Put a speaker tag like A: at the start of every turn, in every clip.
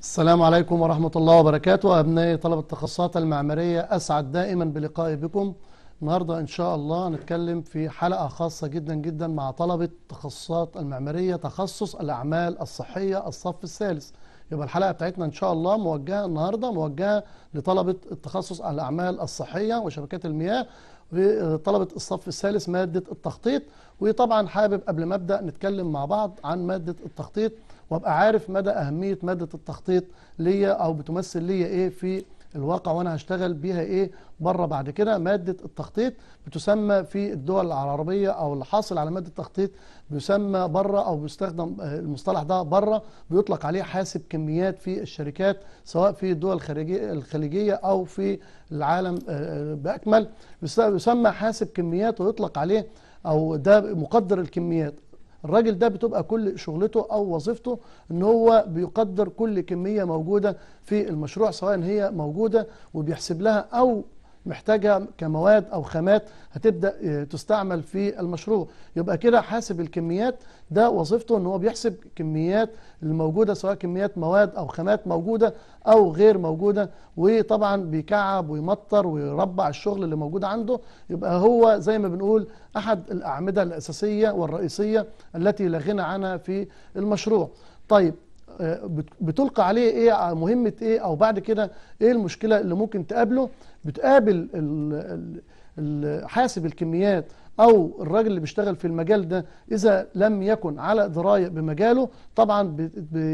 A: السلام عليكم ورحمة الله وبركاته أبنائي طلبة التخصصات المعمارية أسعد دائما بلقائي بكم النهاردة إن شاء الله هنتكلم في حلقة خاصة جدا جدا مع طلبة التخصصات المعمارية تخصص الأعمال الصحية الصف الثالث يبقى الحلقة بتاعتنا إن شاء الله موجهة النهاردة موجهة لطلبة التخصص الأعمال الصحية وشبكات المياه وطلبة الصف الثالث مادة التخطيط وطبعا حابب قبل ما أبدأ نتكلم مع بعض عن مادة التخطيط وابقى عارف مدى اهميه ماده التخطيط ليا او بتمثل ليا ايه في الواقع وانا هشتغل بيها ايه بره بعد كده ماده التخطيط بتسمى في الدول العربيه او اللي حاصل على ماده التخطيط بيسمى بره او بيستخدم آه، المصطلح ده بره بيطلق عليه حاسب كميات في الشركات سواء في الدول الخارجيه الخليجيه او في العالم آه، آه، باكمل بيسمى حاسب كميات ويطلق عليه او ده مقدر الكميات الراجل ده بتبقى كل شغلته او وظيفته ان هو بيقدر كل كميه موجوده في المشروع سواء هي موجوده وبيحسب لها او محتاجة كمواد أو خامات هتبدأ آه، تستعمل في المشروع يبقى كده حاسب الكميات ده وظيفته ان هو بيحسب كميات الموجودة سواء كميات مواد أو خامات موجودة أو غير موجودة وطبعا بيكعب ويمطر ويربع الشغل اللي موجود عنده يبقى هو زي ما بنقول أحد الأعمدة الأساسية والرئيسية التي لا غنى عنها في المشروع طيب آه، بتلقى عليه ايه آه، مهمه ايه او بعد كده ايه المشكله اللي ممكن تقابله بتقابل ال ال حاسب الكميات او الراجل اللي بيشتغل في المجال ده اذا لم يكن على درايه بمجاله طبعا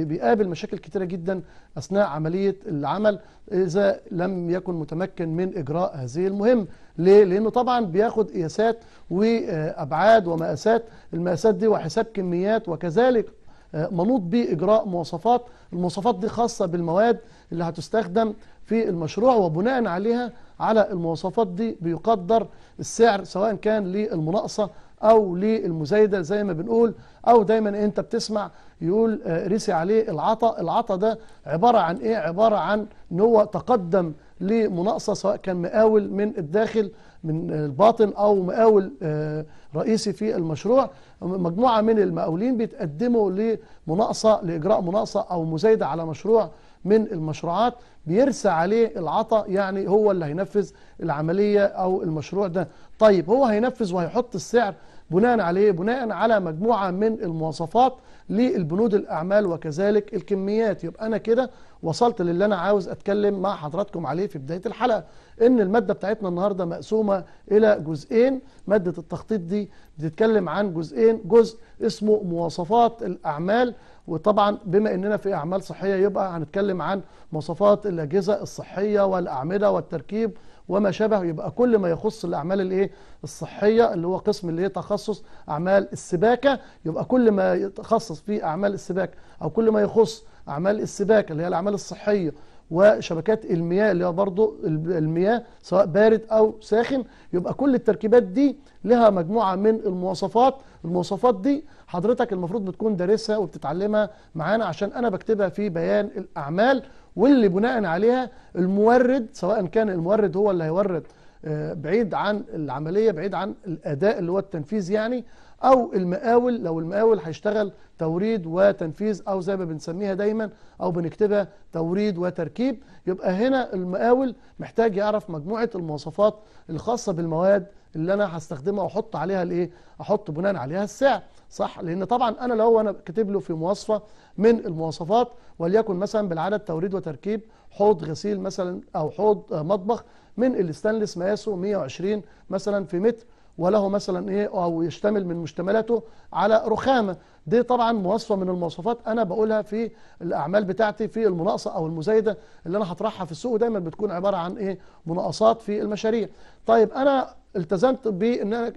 A: بيقابل مشاكل كتيره جدا اثناء عمليه العمل اذا لم يكن متمكن من اجراء هذه المهمه ليه لانه طبعا بياخد قياسات وابعاد ومقاسات المقاسات دي وحساب كميات وكذلك آه، منوط به اجراء مواصفات المواصفات دي خاصة بالمواد اللي هتستخدم في المشروع وبناء عليها على المواصفات دي بيقدر السعر سواء كان للمناقصة أو للمزايدة زي ما بنقول أو دايما أنت بتسمع يقول آه، ريسي عليه العطا العطا ده عبارة عن إيه؟ عبارة عن أن هو تقدم لمناقصة سواء كان مقاول من الداخل من الباطن أو مقاول آه، رئيسي في المشروع مجموعة من المقاولين بيتقدموا لمناقصة لإجراء مناقصة أو مزايدة على مشروع من المشروعات بيرسى عليه العطاء يعني هو اللي هينفذ العملية أو المشروع ده طيب هو هينفذ وهيحط السعر بناء عليه بناء على مجموعة من المواصفات للبنود الأعمال وكذلك الكميات يبقى أنا كده وصلت للي انا عاوز اتكلم مع حضراتكم عليه في بدايه الحلقه ان الماده بتاعتنا النهارده مقسومه الى جزئين ماده التخطيط دي بتتكلم عن جزئين جزء اسمه مواصفات الاعمال وطبعا بما اننا في اعمال صحيه يبقى هنتكلم عن مواصفات الاجهزه الصحيه والاعمده والتركيب وما شابه يبقى كل ما يخص الاعمال الايه الصحيه اللي هو قسم اللي هي تخصص اعمال السباكه يبقى كل ما يتخصص في اعمال السباكه او كل ما يخص اعمال السباكه اللي هي الاعمال الصحيه وشبكات المياه اللي هي برضه المياه سواء بارد او ساخن يبقى كل التركيبات دي لها مجموعه من المواصفات المواصفات دي حضرتك المفروض بتكون دارسها وبتتعلمها معانا عشان انا بكتبها في بيان الاعمال واللي بناء عليها المورد سواء كان المورد هو اللي هيورد آه، بعيد عن العمليه بعيد عن الاداء اللي هو التنفيذ يعني أو المقاول لو المقاول هيشتغل توريد وتنفيذ أو زي ما بنسميها دايما أو بنكتبها توريد وتركيب يبقى هنا المقاول محتاج يعرف مجموعة المواصفات الخاصة بالمواد اللي أنا هستخدمها وأحط عليها الإيه؟ أحط بناء عليها السعر صح لان طبعا انا لو انا كاتب له في مواصفه من المواصفات وليكن مثلا بالعدد توريد وتركيب حوض غسيل مثلا او حوض مطبخ من الاستانلس مقاسه 120 مثلا في متر وله مثلا ايه او يشتمل من مشتملاته على رخامه دي طبعا مواصفه من المواصفات انا بقولها في الاعمال بتاعتي في المناقصه او المزايده اللي انا هطرحها في السوق دايما بتكون عباره عن ايه مناقصات في المشاريع طيب انا التزمت بان انا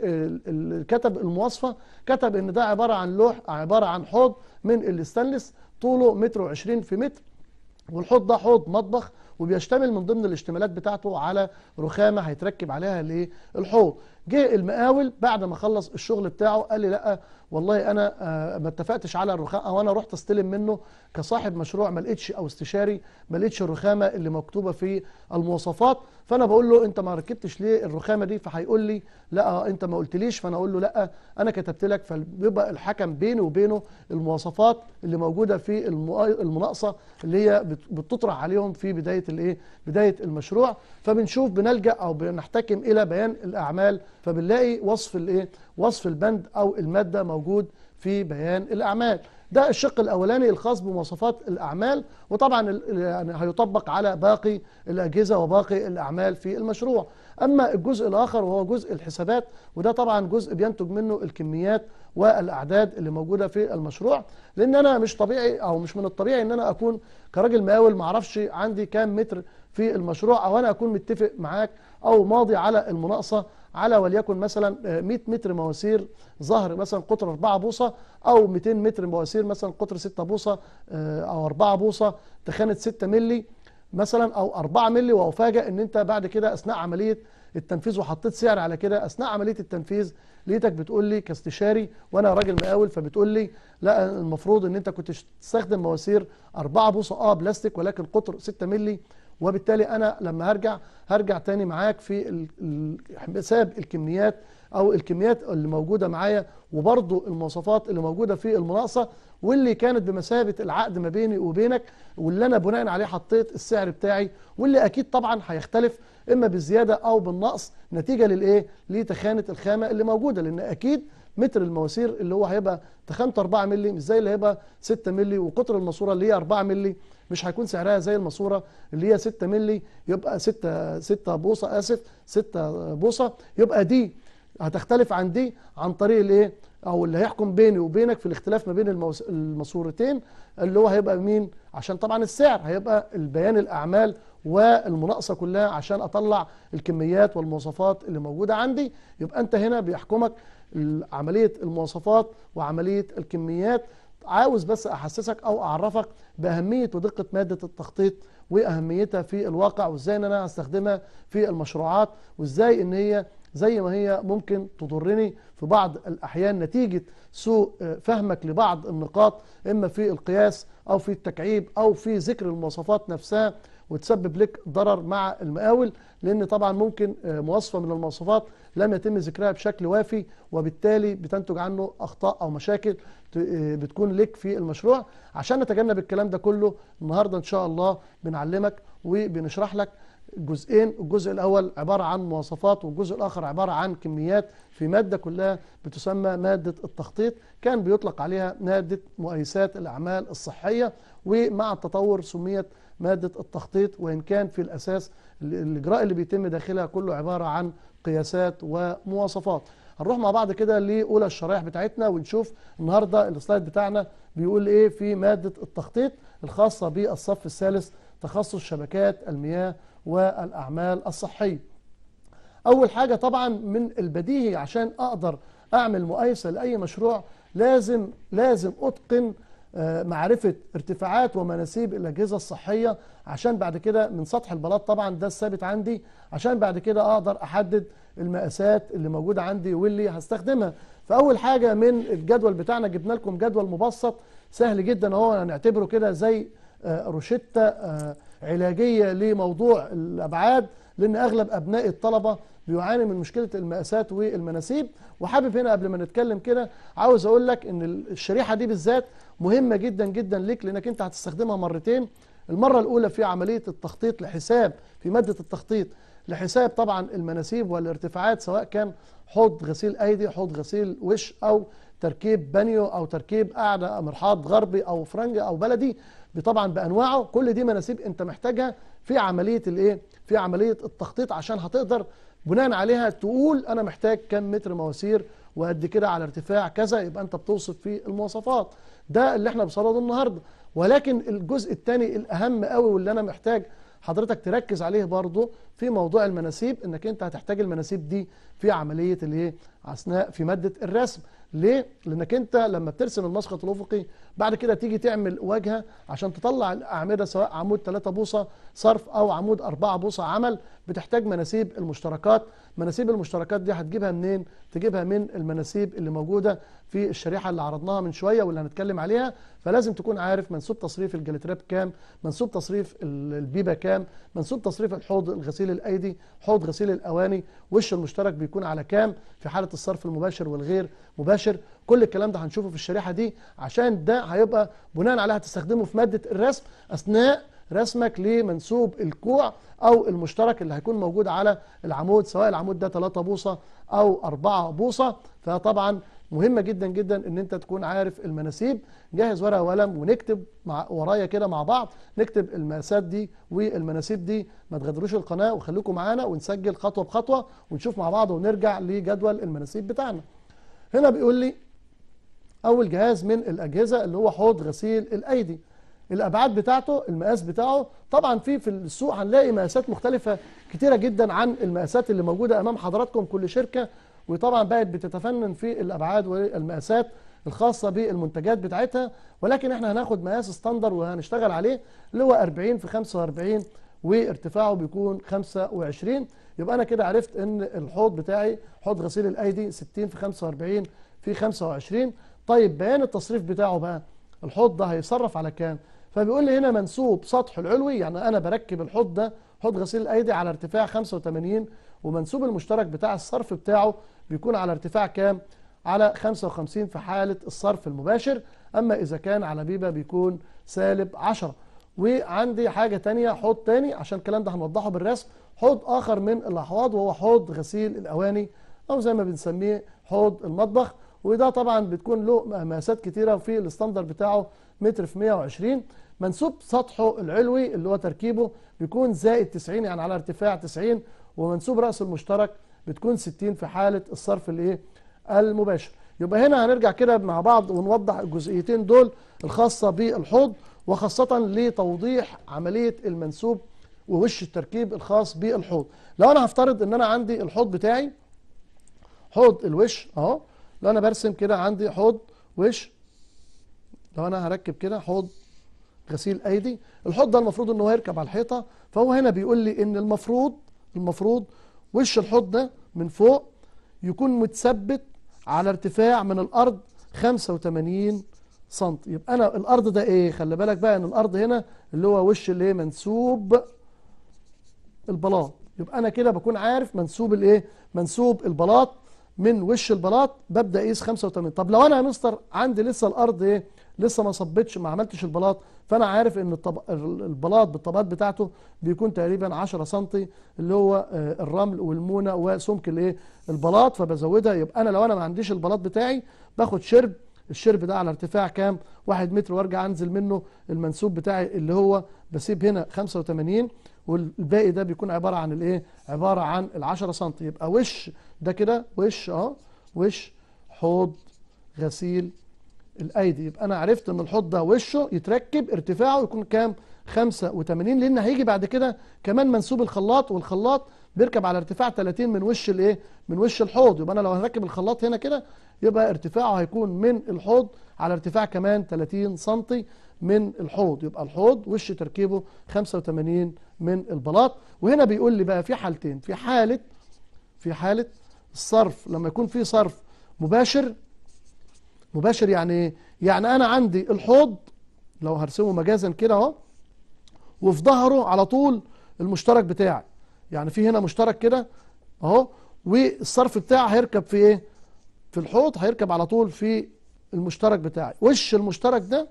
A: كتب المواصفه كتب ان ده عباره عن لوح عباره عن حوض من الاستانلس طوله متر وعشرين في متر والحوض ده حوض مطبخ وبيشتمل من ضمن الاشتمالات بتاعته على رخامه هيتركب عليها الحوض جه المقاول بعد ما خلص الشغل بتاعه قال لي لا والله انا آه، ما اتفقتش على الرخامه او انا رحت استلم منه كصاحب مشروع ما لقيتش او استشاري ما لقيتش الرخامه اللي مكتوبه في المواصفات فانا بقول له انت ما ركبتش ليه الرخامه دي فهيقول لي لا آه، انت ما قلتليش فانا اقول له لا انا كتبت لك فبيبقى الحكم بيني وبينه المواصفات اللي موجوده في المناقصه اللي هي بتطرح عليهم في بدايه الايه بدايه المشروع فبنشوف بنلجا او بنحتكم الى بيان الاعمال فبنلاقي وصف الايه وصف البند او الماده موجود في بيان الاعمال ده الشق الاولاني الخاص بمواصفات الاعمال وطبعا يعني هيطبق على باقي الاجهزه وباقي الاعمال في المشروع أما الجزء الآخر وهو جزء الحسابات وده طبعا جزء بينتج منه الكميات والأعداد اللي موجودة في المشروع لأن أنا مش طبيعي أو مش من الطبيعي أن أنا أكون كراجل مقاول معرفش عندي كام متر في المشروع أو أنا أكون متفق معاك أو ماضي على المناقصة على وليكن مثلا 100 متر مواسير ظهر مثلا قطر 4 بوصه او 200 متر مواسير مثلا قطر 6 بوصه آه، او 4 بوصه تخانه 6 مللي مثلا او 4 مللي وافاجئ ان انت بعد كده اثناء عمليه التنفيذ وحطيت سعر على كده اثناء عمليه التنفيذ لقيتك بتقول لي كاستشاري وانا راجل مقاول فبتقول لي لا المفروض ان انت كنت تستخدم مواسير 4 بوصه اه بلاستيك ولكن قطر 6 مللي وبالتالي انا لما هرجع هرجع تاني معاك في حساب الكميات او الكميات اللي موجوده معايا وبرضه المواصفات اللي موجوده في المناقصه واللي كانت بمثابه العقد ما بيني وبينك واللي انا بناء عليه حطيت السعر بتاعي واللي اكيد طبعا هيختلف اما بالزياده او بالنقص نتيجه للايه؟ لتخانه الخامه اللي موجوده لان اكيد متر المواسير اللي هو هيبقى تخانته 4 مللي مش زي اللي هيبقى 6 مللي وقطر الماسوره اللي هي 4 مللي مش هيكون سعرها زي الماسوره اللي هي 6 مللي يبقى 6 6 بوصه اسف 6 بوصه يبقى دي هتختلف عن دي عن طريق الايه او اللي هيحكم بيني وبينك في الاختلاف ما بين الماسورتين اللي هو هيبقى مين عشان طبعا السعر هيبقى البيان الاعمال والمناقصه كلها عشان اطلع الكميات والمواصفات اللي موجوده عندي يبقى انت هنا بيحكمك عملية المواصفات وعملية الكميات عاوز بس أحسسك أو أعرفك بأهمية ودقة مادة التخطيط وأهميتها في الواقع وإزاي إن أنا أستخدمها في المشروعات وإزاي إن هي زي ما هي ممكن تضرني في بعض الأحيان نتيجة سوء آه، فهمك لبعض النقاط إما في القياس أو في التكعيب أو في ذكر المواصفات نفسها وتسبب لك ضرر مع المقاول لان طبعا ممكن آه، مواصفه من المواصفات لم يتم ذكرها بشكل وافي وبالتالي بتنتج عنه اخطاء او مشاكل آه، بتكون لك في المشروع عشان نتجنب الكلام ده كله النهارده ان شاء الله بنعلمك وبنشرح لك جزئين الجزء الأول عبارة عن مواصفات والجزء الآخر عبارة عن كميات في مادة كلها بتسمى مادة التخطيط كان بيطلق عليها مادة مؤيسات الأعمال الصحية ومع التطور سميت مادة التخطيط وإن كان في الأساس الإجراء اللي بيتم داخلها كله عبارة عن قياسات ومواصفات هنروح مع بعض كده لأولى الشرايح بتاعتنا ونشوف النهاردة السلايد بتاعنا بيقول إيه في مادة التخطيط الخاصة بالصف الثالث تخصص شبكات المياه والأعمال الصحية أول حاجة طبعا من البديهي عشان أقدر أعمل مقايسة لأي مشروع لازم لازم أتقن آه، معرفة ارتفاعات ومناسيب الأجهزة الصحية عشان بعد كده من سطح البلاط طبعا ده الثابت عندي عشان بعد كده أقدر أحدد المقاسات اللي موجودة عندي واللي هستخدمها فأول حاجة من الجدول بتاعنا جبنا لكم جدول مبسط سهل جدا اهو هنعتبره كده زي آه، روشتة آه، علاجية لموضوع الأبعاد لأن أغلب أبناء الطلبة بيعاني من مشكلة المقاسات والمناسيب وحابب هنا قبل ما نتكلم كده عاوز أقول لك إن الشريحة دي بالذات مهمة جدا جدا ليك لأنك أنت هتستخدمها مرتين المرة الأولى في عملية التخطيط لحساب في مادة التخطيط لحساب طبعا المناسيب والارتفاعات سواء كان حوض غسيل أيدي حوض غسيل وش أو تركيب بانيو أو تركيب قاعدة مرحاض غربي أو فرنجة أو بلدي طبعا بانواعه كل دي مناسيب انت محتاجها في عمليه الايه في عمليه التخطيط عشان هتقدر بناء عليها تقول انا محتاج كم متر مواسير وقد كده على ارتفاع كذا يبقى انت بتوصف في المواصفات ده اللي احنا بصدده النهارده ولكن الجزء الثاني الاهم قوي واللي انا محتاج حضرتك تركز عليه برضو في موضوع المناسيب انك انت هتحتاج المناسيب دي في عمليه الايه اثناء في ماده الرسم ليه؟ لانك انت لما بترسم المسقط الافقي بعد كده تيجي تعمل واجهه عشان تطلع الاعمده سواء عمود 3 بوصه صرف او عمود 4 بوصه عمل بتحتاج مناسيب المشتركات، مناسيب المشتركات دي هتجيبها منين؟ تجيبها من المناسيب اللي موجوده في الشريحة اللي عرضناها من شوية واللي هنتكلم عليها فلازم تكون عارف منسوب تصريف الجلتراب كام منسوب تصريف البيبة كام منسوب تصريف الحوض الغسيل الأيدي حوض غسيل الأواني وش المشترك بيكون على كام في حالة الصرف المباشر والغير مباشر كل الكلام ده هنشوفه في الشريحة دي عشان ده هيبقى بناء عليها هتستخدمه في مادة الرسم أثناء رسمك لمنسوب الكوع او المشترك اللي هيكون موجود على العمود سواء العمود ده 3 بوصه او 4 بوصه فطبعا مهمة جدا جدا ان انت تكون عارف المناسيب جهز ورقة وقلم ونكتب مع ورايا كده مع بعض نكتب المقاسات دي والمناسيب دي ما تغادروش القناة وخليكم معانا ونسجل خطوة بخطوة ونشوف مع بعض ونرجع لجدول المناسيب بتاعنا هنا بيقول لي اول جهاز من الاجهزة اللي هو حوض غسيل الايدي الابعاد بتاعته المقاس بتاعه طبعا في في السوق هنلاقي مقاسات مختلفه كتيره جدا عن المقاسات اللي موجوده امام حضراتكم كل شركه وطبعا بقت بتتفنن في الابعاد والمقاسات الخاصه بالمنتجات بتاعتها ولكن احنا هناخد مقاس ستاندر وهنشتغل عليه اللي هو 40 في 45 وارتفاعه بيكون 25 يبقى انا كده عرفت ان الحوض بتاعي حوض غسيل الايدي 60 في 45 في 25 طيب بيان التصريف بتاعه بقى الحوض ده هيصرف على كام فبيقول لي هنا منسوب سطح العلوي يعني انا بركب الحوض ده حوض غسيل الايدي على ارتفاع 85 ومنسوب المشترك بتاع الصرف بتاعه بيكون على ارتفاع كام على 55 في حالة الصرف المباشر أما إذا كان على بيبة بيكون سالب 10 وعندي حاجة تانية حوض تاني عشان الكلام ده هنوضحه بالرسم حوض آخر من الأحواض وهو حوض غسيل الأواني أو زي ما بنسميه حوض المطبخ وده طبعا بتكون له مقاسات كتيرة في الستاندر بتاعه متر في 120 منسوب سطحه العلوي اللي هو تركيبه بيكون زائد 90 يعني على ارتفاع 90 ومنسوب رأس المشترك بتكون 60 في حاله الصرف الايه المباشر يبقى هنا هنرجع كده مع بعض ونوضح الجزئيتين دول الخاصه بالحوض وخاصه لتوضيح عمليه المنسوب ووش التركيب الخاص بالحوض لو انا هفترض ان انا عندي الحوض بتاعي حوض الوش اهو لو انا برسم كده عندي حوض وش لو انا هركب كده حوض غسيل ايدي الحوض ده المفروض ان هو يركب على الحيطه فهو هنا بيقول لي ان المفروض المفروض وش الحوض ده من فوق يكون متثبت على ارتفاع من الأرض 85 سم يبقى أنا الأرض ده إيه خلي بالك بقى إن الأرض هنا اللي هو وش اللي إيه؟ منسوب البلاط يبقى أنا كده بكون عارف منسوب الإيه منسوب البلاط من وش البلاط ببدأ أقيس 85 طب لو أنا يا مستر عندي لسه الأرض إيه لسه ما صبتش ما عملتش البلاط فانا عارف ان البلاط بالطبقات بتاعته بيكون تقريبا 10 سم اللي هو آه، الرمل والمونه وسمك الايه البلاط فبزودها يبقى انا لو انا ما عنديش البلاط بتاعي باخد شرب الشرب ده على ارتفاع كام 1 متر وارجع انزل منه المنسوب بتاعي اللي هو بسيب هنا 85 والباقي ده بيكون عباره عن الايه عباره عن ال10 سم يبقى وش ده كده وش اهو وش حوض غسيل الايدي يبقى انا عرفت ان الحوض ده وشه يتركب ارتفاعه يكون كام 85 لان هيجي بعد كده كمان منسوب الخلاط والخلاط بيركب على ارتفاع 30 من وش الايه من وش الحوض يبقى انا لو هركب الخلاط هنا كده يبقى ارتفاعه هيكون من الحوض على ارتفاع كمان 30 سم من الحوض يبقى الحوض وش تركيبه 85 من البلاط وهنا بيقول لي بقى في حالتين في حاله في حاله الصرف لما يكون في صرف مباشر مباشر يعني ايه يعني انا عندي الحوض لو هرسمه مجازا كده اهو وفي ظهره على طول المشترك بتاعي يعني في هنا مشترك كده اهو والصرف بتاعه هيركب في ايه في الحوض هيركب على طول في المشترك بتاعي وش المشترك ده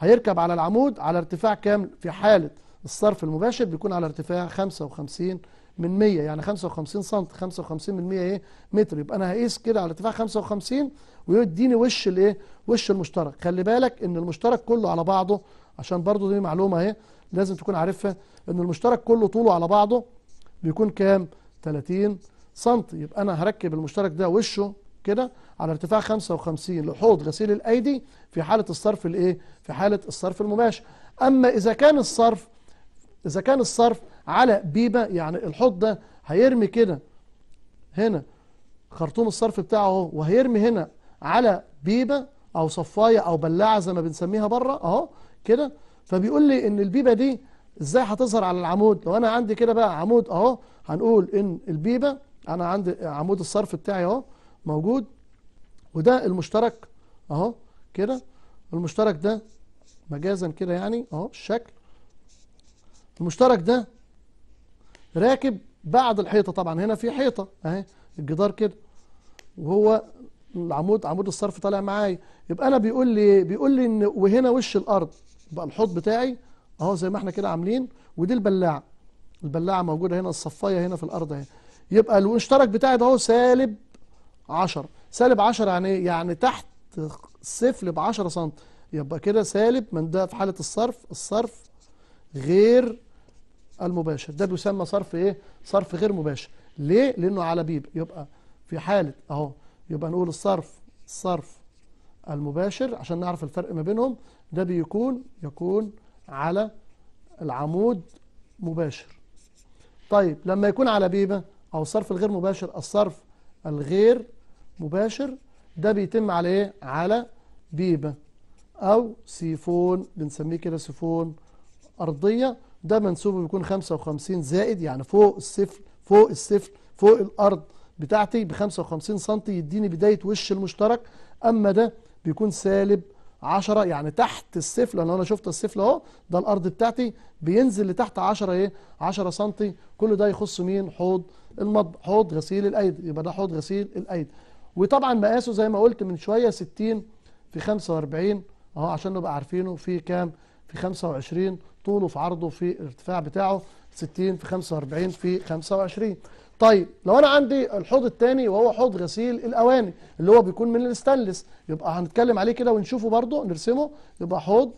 A: هيركب على العمود على ارتفاع كام في حالة الصرف المباشر بيكون على ارتفاع 55 من 100 يعني 55 سم 55 من 100 ايه متر يبقى انا هقيس كده على ارتفاع 55 ويديني وش الايه وش المشترك خلي بالك ان المشترك كله على بعضه عشان برضو دي معلومه اهي لازم تكون عارفها ان المشترك كله طوله على بعضه بيكون كام 30 سم يبقى انا هركب المشترك ده وشه كده على ارتفاع 55 لحوض غسيل الايدي في حاله الصرف الايه في حاله الصرف المباشر اما اذا كان الصرف اذا كان الصرف على بيبه يعني الحوض ده هيرمي كده هنا خرطوم الصرف بتاعه اهو وهيرمي هنا على بيبه او صفايه او بلاعه زي ما بنسميها بره اهو كده فبيقول لي ان البيبه دي ازاي هتظهر على العمود لو انا عندي كده بقى عمود اهو هنقول ان البيبه انا عندي عمود الصرف بتاعي اهو موجود وده المشترك اهو كده المشترك ده مجازا كده يعني اهو الشكل المشترك ده راكب بعد الحيطه طبعا هنا في حيطه اهي الجدار كده وهو العمود عمود الصرف طالع معايا يبقى انا بيقول لي بيقول لي ان وهنا وش الارض يبقى الحوض بتاعي اهو زي ما احنا كده عاملين ودي البلاعه البلاعه موجوده هنا الصفايه هنا في الارض اهي يبقى المشترك بتاعي ده اهو سالب 10 سالب 10 يعني ايه يعني تحت صفر ب 10 سم يبقى كده سالب من ده في حاله الصرف الصرف غير المباشر ده بيسمى صرف ايه صرف غير مباشر ليه لانه على بيب يبقى في حاله اهو يبقى نقول الصرف الصرف المباشر عشان نعرف الفرق ما بينهم ده بيكون يكون على العمود مباشر طيب لما يكون على بيبة أو الصرف الغير مباشر الصرف الغير مباشر ده بيتم على إيه؟ على بيبة أو سيفون بنسميه كده سيفون أرضية ده منسوبه بيكون 55 زائد يعني فوق الصفر فوق الصفر فوق الارض بتاعتي ب 55 سم يديني بدايه وش المشترك اما ده بيكون سالب 10 يعني تحت الصفر لان انا شفت الصفر اهو ده الارض بتاعتي بينزل لتحت 10 ايه 10 سم كل ده يخص مين حوض المض حوض غسيل الايدي يبقى ده حوض غسيل الايدي وطبعا مقاسه زي ما قلت من شويه 60 في 45 اهو عشان نبقى عارفينه في كام في 25 طوله في عرضه في الارتفاع بتاعه 60 في 45 في 25 طيب لو انا عندي الحوض الثاني وهو حوض غسيل الاواني اللي هو بيكون من الاستانلس يبقى هنتكلم عليه كده ونشوفه برده نرسمه يبقى حوض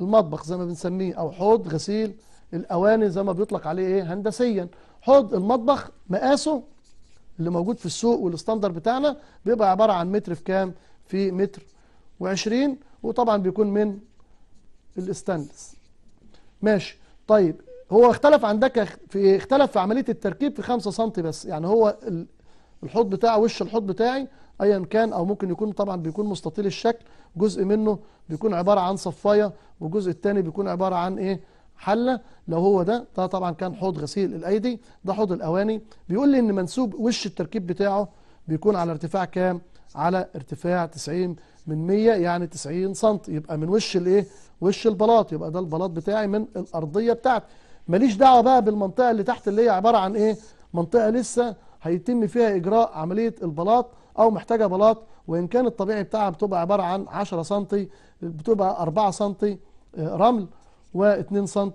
A: المطبخ زي ما بنسميه او حوض غسيل الاواني زي ما بيطلق عليه ايه هندسيا حوض المطبخ مقاسه اللي موجود في السوق والاستاندر بتاعنا بيبقى عباره عن متر في كام في متر و20 وطبعا بيكون من الاستانلس ماشي طيب هو اختلف عندك في اختلف في عمليه التركيب في 5 سم بس يعني هو الحوض بتاعه وش الحوض بتاعي ايا كان او ممكن يكون طبعا بيكون مستطيل الشكل جزء منه بيكون عباره عن صفايه والجزء الثاني بيكون عباره عن ايه حله لو هو ده ده طبعا كان حوض غسيل الايدي ده حوض الاواني بيقول لي ان منسوب وش التركيب بتاعه بيكون على ارتفاع كام على ارتفاع 90 من 100 يعني 90 سم يبقى من وش الايه وش البلاط يبقى ده البلاط بتاعي من الارضيه بتاعتي ماليش دعوه بقى بالمنطقه اللي تحت اللي هي عباره عن ايه منطقه لسه هيتم فيها اجراء عمليه البلاط او محتاجه بلاط وان كان الطبيعي بتاعها بتبقى عباره عن 10 سم بتبقى 4 سم آه، رمل و2 سم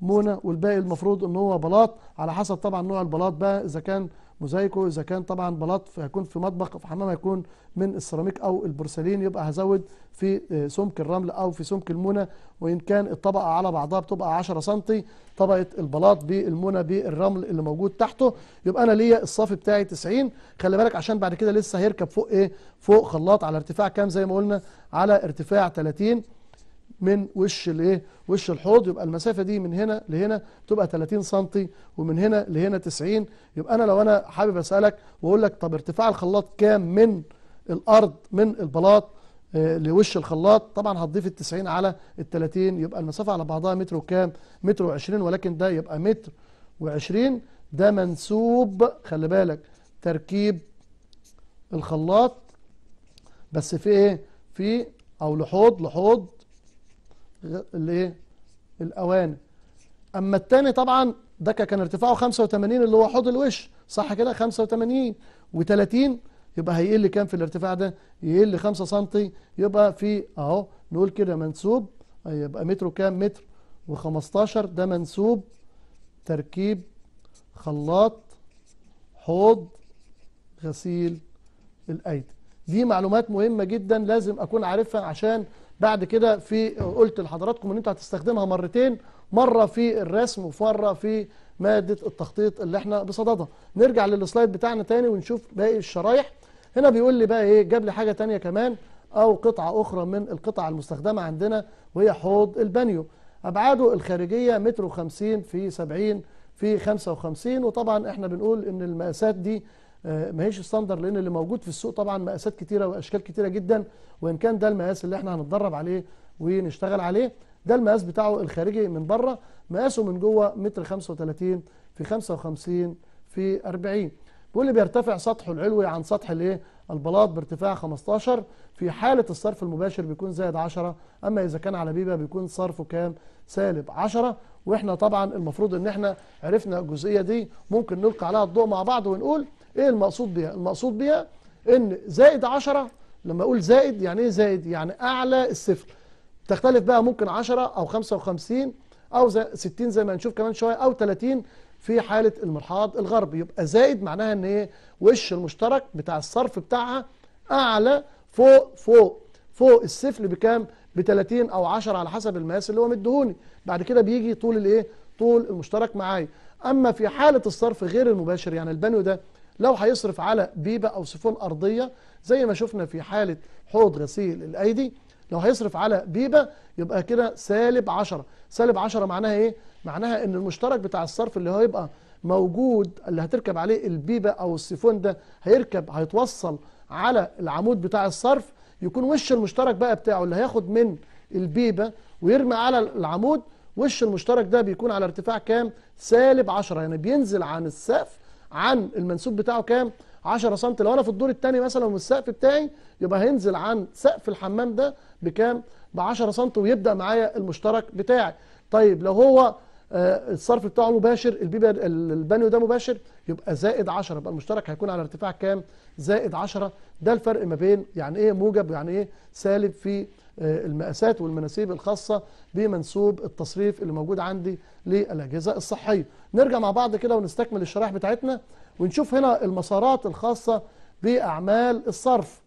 A: مونه والباقي المفروض ان هو بلاط على حسب طبعا نوع البلاط بقى اذا كان موزايكو اذا كان طبعا بلاط هيكون في مطبخ في حمام هيكون من السيراميك او البورسلين يبقى هزود في آه، سمك الرمل او في سمك المونه وان كان الطبقه على بعضها بتبقى 10 سم طبقه البلاط بالمونه بالرمل اللي موجود تحته يبقى انا ليا الصافي بتاعي 90 خلي بالك عشان بعد كده لسه هيركب فوق ايه فوق خلاط على ارتفاع كام زي ما قلنا على ارتفاع 30 من وش الايه وش الحوض يبقى المسافه دي من هنا لهنا تبقى 30 سم ومن هنا لهنا 90 يبقى انا لو انا حابب اسالك واقول لك طب ارتفاع الخلاط كام من الارض من البلاط آه، لوش الخلاط طبعا هتضيف ال 90 على ال 30 يبقى المسافه على بعضها متر وكام متر و20 ولكن ده يبقى متر و20 ده منسوب خلي بالك تركيب الخلاط بس في ايه في او لحوض لحوض الايه الاوان اما الثاني طبعا ده كان ارتفاعه 85 اللي هو حوض الوش صح كده 85 و30 يبقى هيقل كام في الارتفاع ده يقل 5 سم يبقى في اهو نقول كده منسوب يبقى متره كام متر و15 ده منسوب تركيب خلاط حوض غسيل الايدي دي معلومات مهمة جدا لازم أكون عارفها عشان بعد كده في قلت لحضراتكم ان انتوا هتستخدمها مرتين مرة في الرسم ومرة في مادة التخطيط اللي احنا بصددها نرجع للسلايد بتاعنا تاني ونشوف باقي الشرايح هنا بيقول لي بقى ايه جاب لي حاجة تانية كمان او قطعة اخرى من القطع المستخدمة عندنا وهي حوض البانيو ابعاده الخارجية متر وخمسين في سبعين في خمسة وخمسين وطبعا احنا بنقول ان المقاسات دي آه، ما هيش ستاندر لان اللي موجود في السوق طبعا مقاسات كتيره واشكال كتيره جدا وان كان ده المقاس اللي احنا هنتدرب عليه ونشتغل عليه ده المقاس بتاعه الخارجي من بره مقاسه من جوه متر 35 في 55 في 40 بيقول لي بيرتفع سطحه العلوي عن سطح الايه البلاط بارتفاع 15 في حاله الصرف المباشر بيكون زائد 10 اما اذا كان على بيبه بيكون صرفه كام سالب 10 واحنا طبعا المفروض ان احنا عرفنا الجزئيه دي ممكن نلقي عليها الضوء مع بعض ونقول ايه المقصود بيها المقصود بيها ان زائد 10 لما اقول زائد يعني ايه زائد يعني اعلى الصفر تختلف بقى ممكن 10 او 55 او 60 زي ما هنشوف كمان شويه او 30 في حاله المرحاض الغربي يبقى زائد معناها ان ايه وش المشترك بتاع الصرف بتاعها اعلى فوق فوق فوق السفل بكام ب 30 او 10 على حسب المقاس اللي هو مديهوني بعد كده بيجي طول الايه طول المشترك معايا اما في حاله الصرف غير المباشر يعني البانيو ده لو هيصرف على بيبة أو سفون أرضية زي ما شفنا في حالة حوض غسيل الأيدي لو هيصرف على بيبة يبقى كده سالب 10 سالب 10 معناها إيه؟ معناها إن المشترك بتاع الصرف اللي هيبقى موجود اللي هتركب عليه البيبة أو السيفون ده هيركب هيتوصل على العمود بتاع الصرف يكون وش المشترك بقى بتاعه اللي هياخد من البيبة ويرمي على العمود وش المشترك ده بيكون على ارتفاع كام؟ سالب 10 يعني بينزل عن السقف عن المنسوب بتاعه كام 10 سم لو انا في الدور الثاني مثلا والسقف بتاعي يبقى هينزل عن سقف الحمام ده بكام ب 10 سم ويبدا معايا المشترك بتاعي طيب لو هو آه، الصرف بتاعه مباشر البانيو ده مباشر يبقى زائد 10 يبقى المشترك هيكون على ارتفاع كام زائد 10 ده الفرق ما بين يعني ايه موجب يعني ايه سالب في آه، المقاسات والمناسيب الخاصة بمنسوب التصريف اللي موجود عندي للأجهزة الصحية نرجع مع بعض كده ونستكمل الشرائح بتاعتنا ونشوف هنا المسارات الخاصة بأعمال الصرف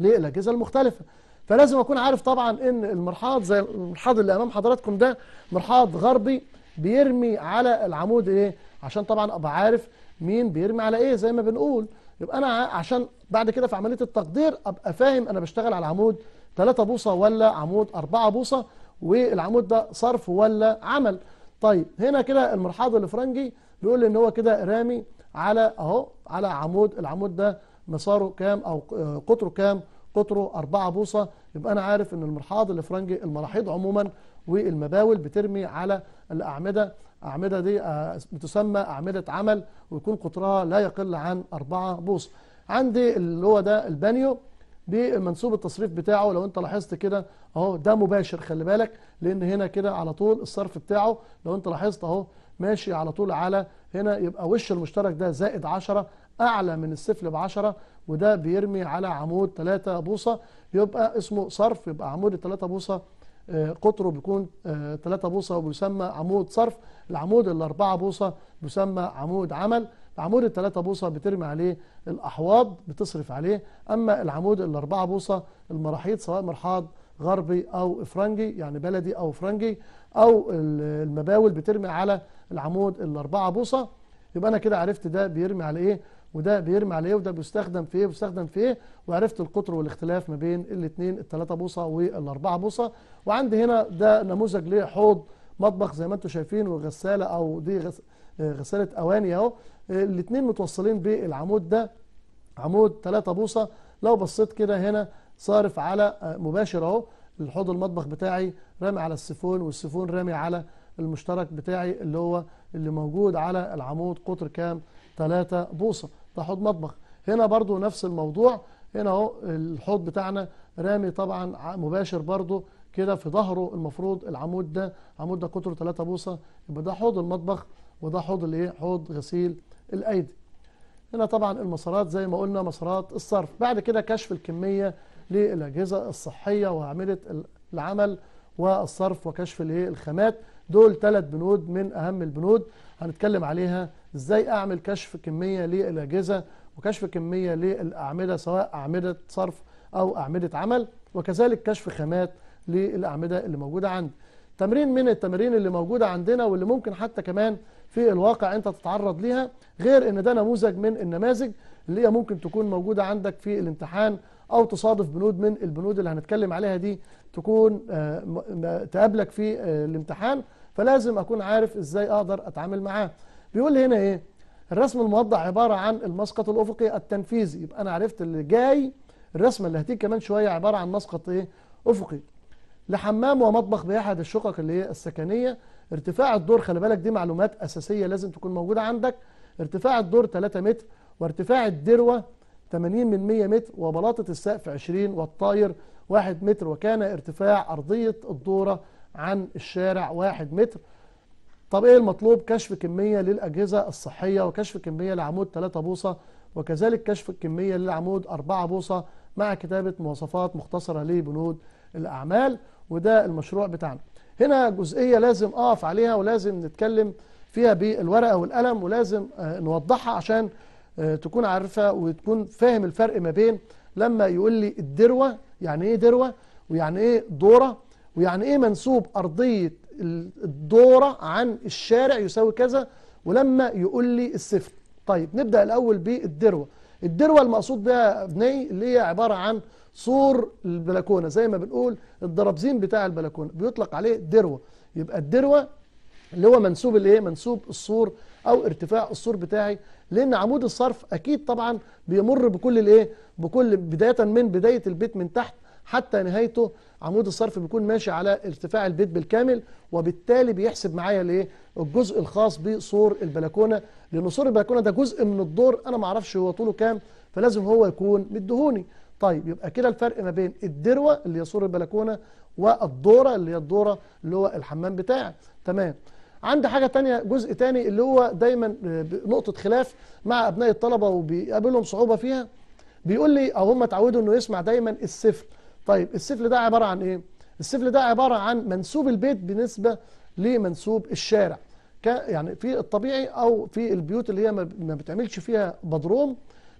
A: للأجهزة المختلفة فلازم أكون عارف طبعا أن المرحاض زي المرحاض اللي أمام حضراتكم ده مرحاض غربي بيرمي على العمود إيه عشان طبعا أبقى عارف مين بيرمي على إيه زي ما بنقول يبقى أنا عشان بعد كده في عملية التقدير أبقى فاهم أنا بشتغل على عمود 3 بوصة ولا عمود 4 بوصة والعمود ده صرف ولا عمل طيب هنا كده المرحاض الفرنجي بيقول لي ان هو كده رامي على اهو على عمود العمود ده مساره كام او قطره كام قطره 4 بوصة يبقى انا عارف ان المرحاض الفرنجي المراحيض عموما والمباول بترمي على الأعمدة أعمدة دي آه، بتسمى أعمدة عمل ويكون قطرها لا يقل عن 4 بوصة عندي اللي هو ده البانيو بمنسوب التصريف بتاعه لو انت لاحظت كده اهو ده مباشر خلي بالك لان هنا كده على طول الصرف بتاعه لو انت لاحظت اهو ماشي على طول على هنا يبقى وش المشترك ده زائد 10 اعلى من السفل ب 10 وده بيرمي على عمود 3 بوصه يبقى اسمه صرف يبقى عمود 3 بوصه قطره بيكون 3 آه، بوصه وبيسمى عمود صرف العمود الاربعه بوصه بيسمى عمود عمل العمود الثلاثة بوصه بترمي عليه الاحواض بتصرف عليه اما العمود الأربعة بوصه المراحيض سواء مرحاض غربي او افرنجي يعني بلدي او افرنجي او المباول بترمي على العمود الأربعة بوصه يبقى انا كده عرفت ده بيرمي على ايه وده بيرمي عليه إيه وده بيستخدم في ايه وبيستخدم في ايه وعرفت القطر والاختلاف ما بين الاثنين الثلاثه بوصه والاربعه بوصه وعندي هنا ده نموذج لحوض مطبخ زي ما انتم شايفين وغساله او دي غساله اواني اهو الاثنين متوصلين بالعمود ده عمود ثلاثه بوصه لو بصيت كده هنا صارف على آه، مباشر اهو الحوض المطبخ بتاعي رامي على السيفون والسيفون رامي على المشترك بتاعي اللي هو اللي موجود على العمود قطر كام ثلاثة بوصه ده حوض مطبخ هنا برضو نفس الموضوع هنا اهو الحوض بتاعنا رامي طبعا مباشر برضو كده في ظهره المفروض العمود ده عمود ده قطره 3 بوصه يبقى ده حوض المطبخ وده حوض الايه حوض غسيل الايدي هنا طبعا المسارات زي ما قلنا مسارات الصرف بعد كده كشف الكميه للاجهزه الصحيه وعمليه العمل والصرف وكشف الايه الخامات دول ثلاث بنود من اهم البنود هنتكلم عليها ازاي اعمل كشف كميه للاجهزه وكشف كميه للاعمده سواء اعمده صرف او اعمده عمل وكذلك كشف خامات للاعمده اللي موجوده عندي تمرين من التمارين اللي موجوده عندنا واللي ممكن حتى كمان في الواقع انت تتعرض ليها غير ان ده نموذج من النماذج اللي هي ممكن تكون موجوده عندك في الامتحان او تصادف بنود من البنود اللي هنتكلم عليها دي تكون آه، تقابلك في آه، الامتحان فلازم اكون عارف ازاي اقدر اتعامل معاه بيقول لي هنا ايه الرسم الموضع عبارة عن المسقط الأفقي التنفيذي يبقى أنا عرفت اللي جاي الرسمة اللي هتيجي كمان شوية عبارة عن مسقط إيه أفقي لحمام ومطبخ بأحد الشقق اللي هي السكنية ارتفاع الدور خلي بالك دي معلومات أساسية لازم تكون موجودة عندك ارتفاع الدور 3 متر وارتفاع الدروة 80 من 100 متر وبلاطة السقف 20 والطاير 1 متر وكان ارتفاع أرضية الدورة عن الشارع 1 متر طب ايه المطلوب كشف كميه للاجهزه الصحيه وكشف كميه لعمود 3 بوصه وكذلك كشف الكميه للعمود 4 بوصه مع كتابه مواصفات مختصره لبنود الاعمال وده المشروع بتاعنا هنا جزئيه لازم اقف عليها ولازم نتكلم فيها بالورقه والقلم ولازم آه، نوضحها عشان آه، تكون عارفه وتكون فاهم الفرق ما بين لما يقول لي الدروه يعني ايه دروه ويعني ايه دوره ويعني ايه منسوب ارضيه الدورة عن الشارع يساوي كذا ولما يقول لي السفر طيب نبدأ الأول بالدروة الدروة المقصود بها ابني اللي هي عبارة عن سور البلكونة زي ما بنقول الدرابزين بتاع البلكونة بيطلق عليه دروة يبقى الدروة اللي هو منسوب الايه منسوب السور او ارتفاع السور بتاعي لان عمود الصرف اكيد طبعا بيمر بكل الايه بكل بداية من بداية البيت من تحت حتى نهايته عمود الصرف بيكون ماشي على ارتفاع البيت بالكامل وبالتالي بيحسب معايا الايه الجزء الخاص بسور البلكونه لان سور البلكونه ده جزء من الدور انا ما اعرفش هو طوله كام فلازم هو يكون مدهوني طيب يبقى كده الفرق ما بين الدروه اللي هي سور البلكونه والدوره اللي هي الدوره اللي هو الحمام بتاعي تمام عندي حاجة ثانيه جزء ثاني اللي هو دايما آه، نقطة خلاف مع أبناء الطلبة وبيقابلهم صعوبة فيها بيقول لي أو هم اتعودوا إنه يسمع دايما الصفر طيب السفل ده عبارة عن إيه؟ السفل ده عبارة عن منسوب البيت بالنسبة لمنسوب الشارع يعني في الطبيعي أو في البيوت اللي هي ما بتعملش فيها بدروم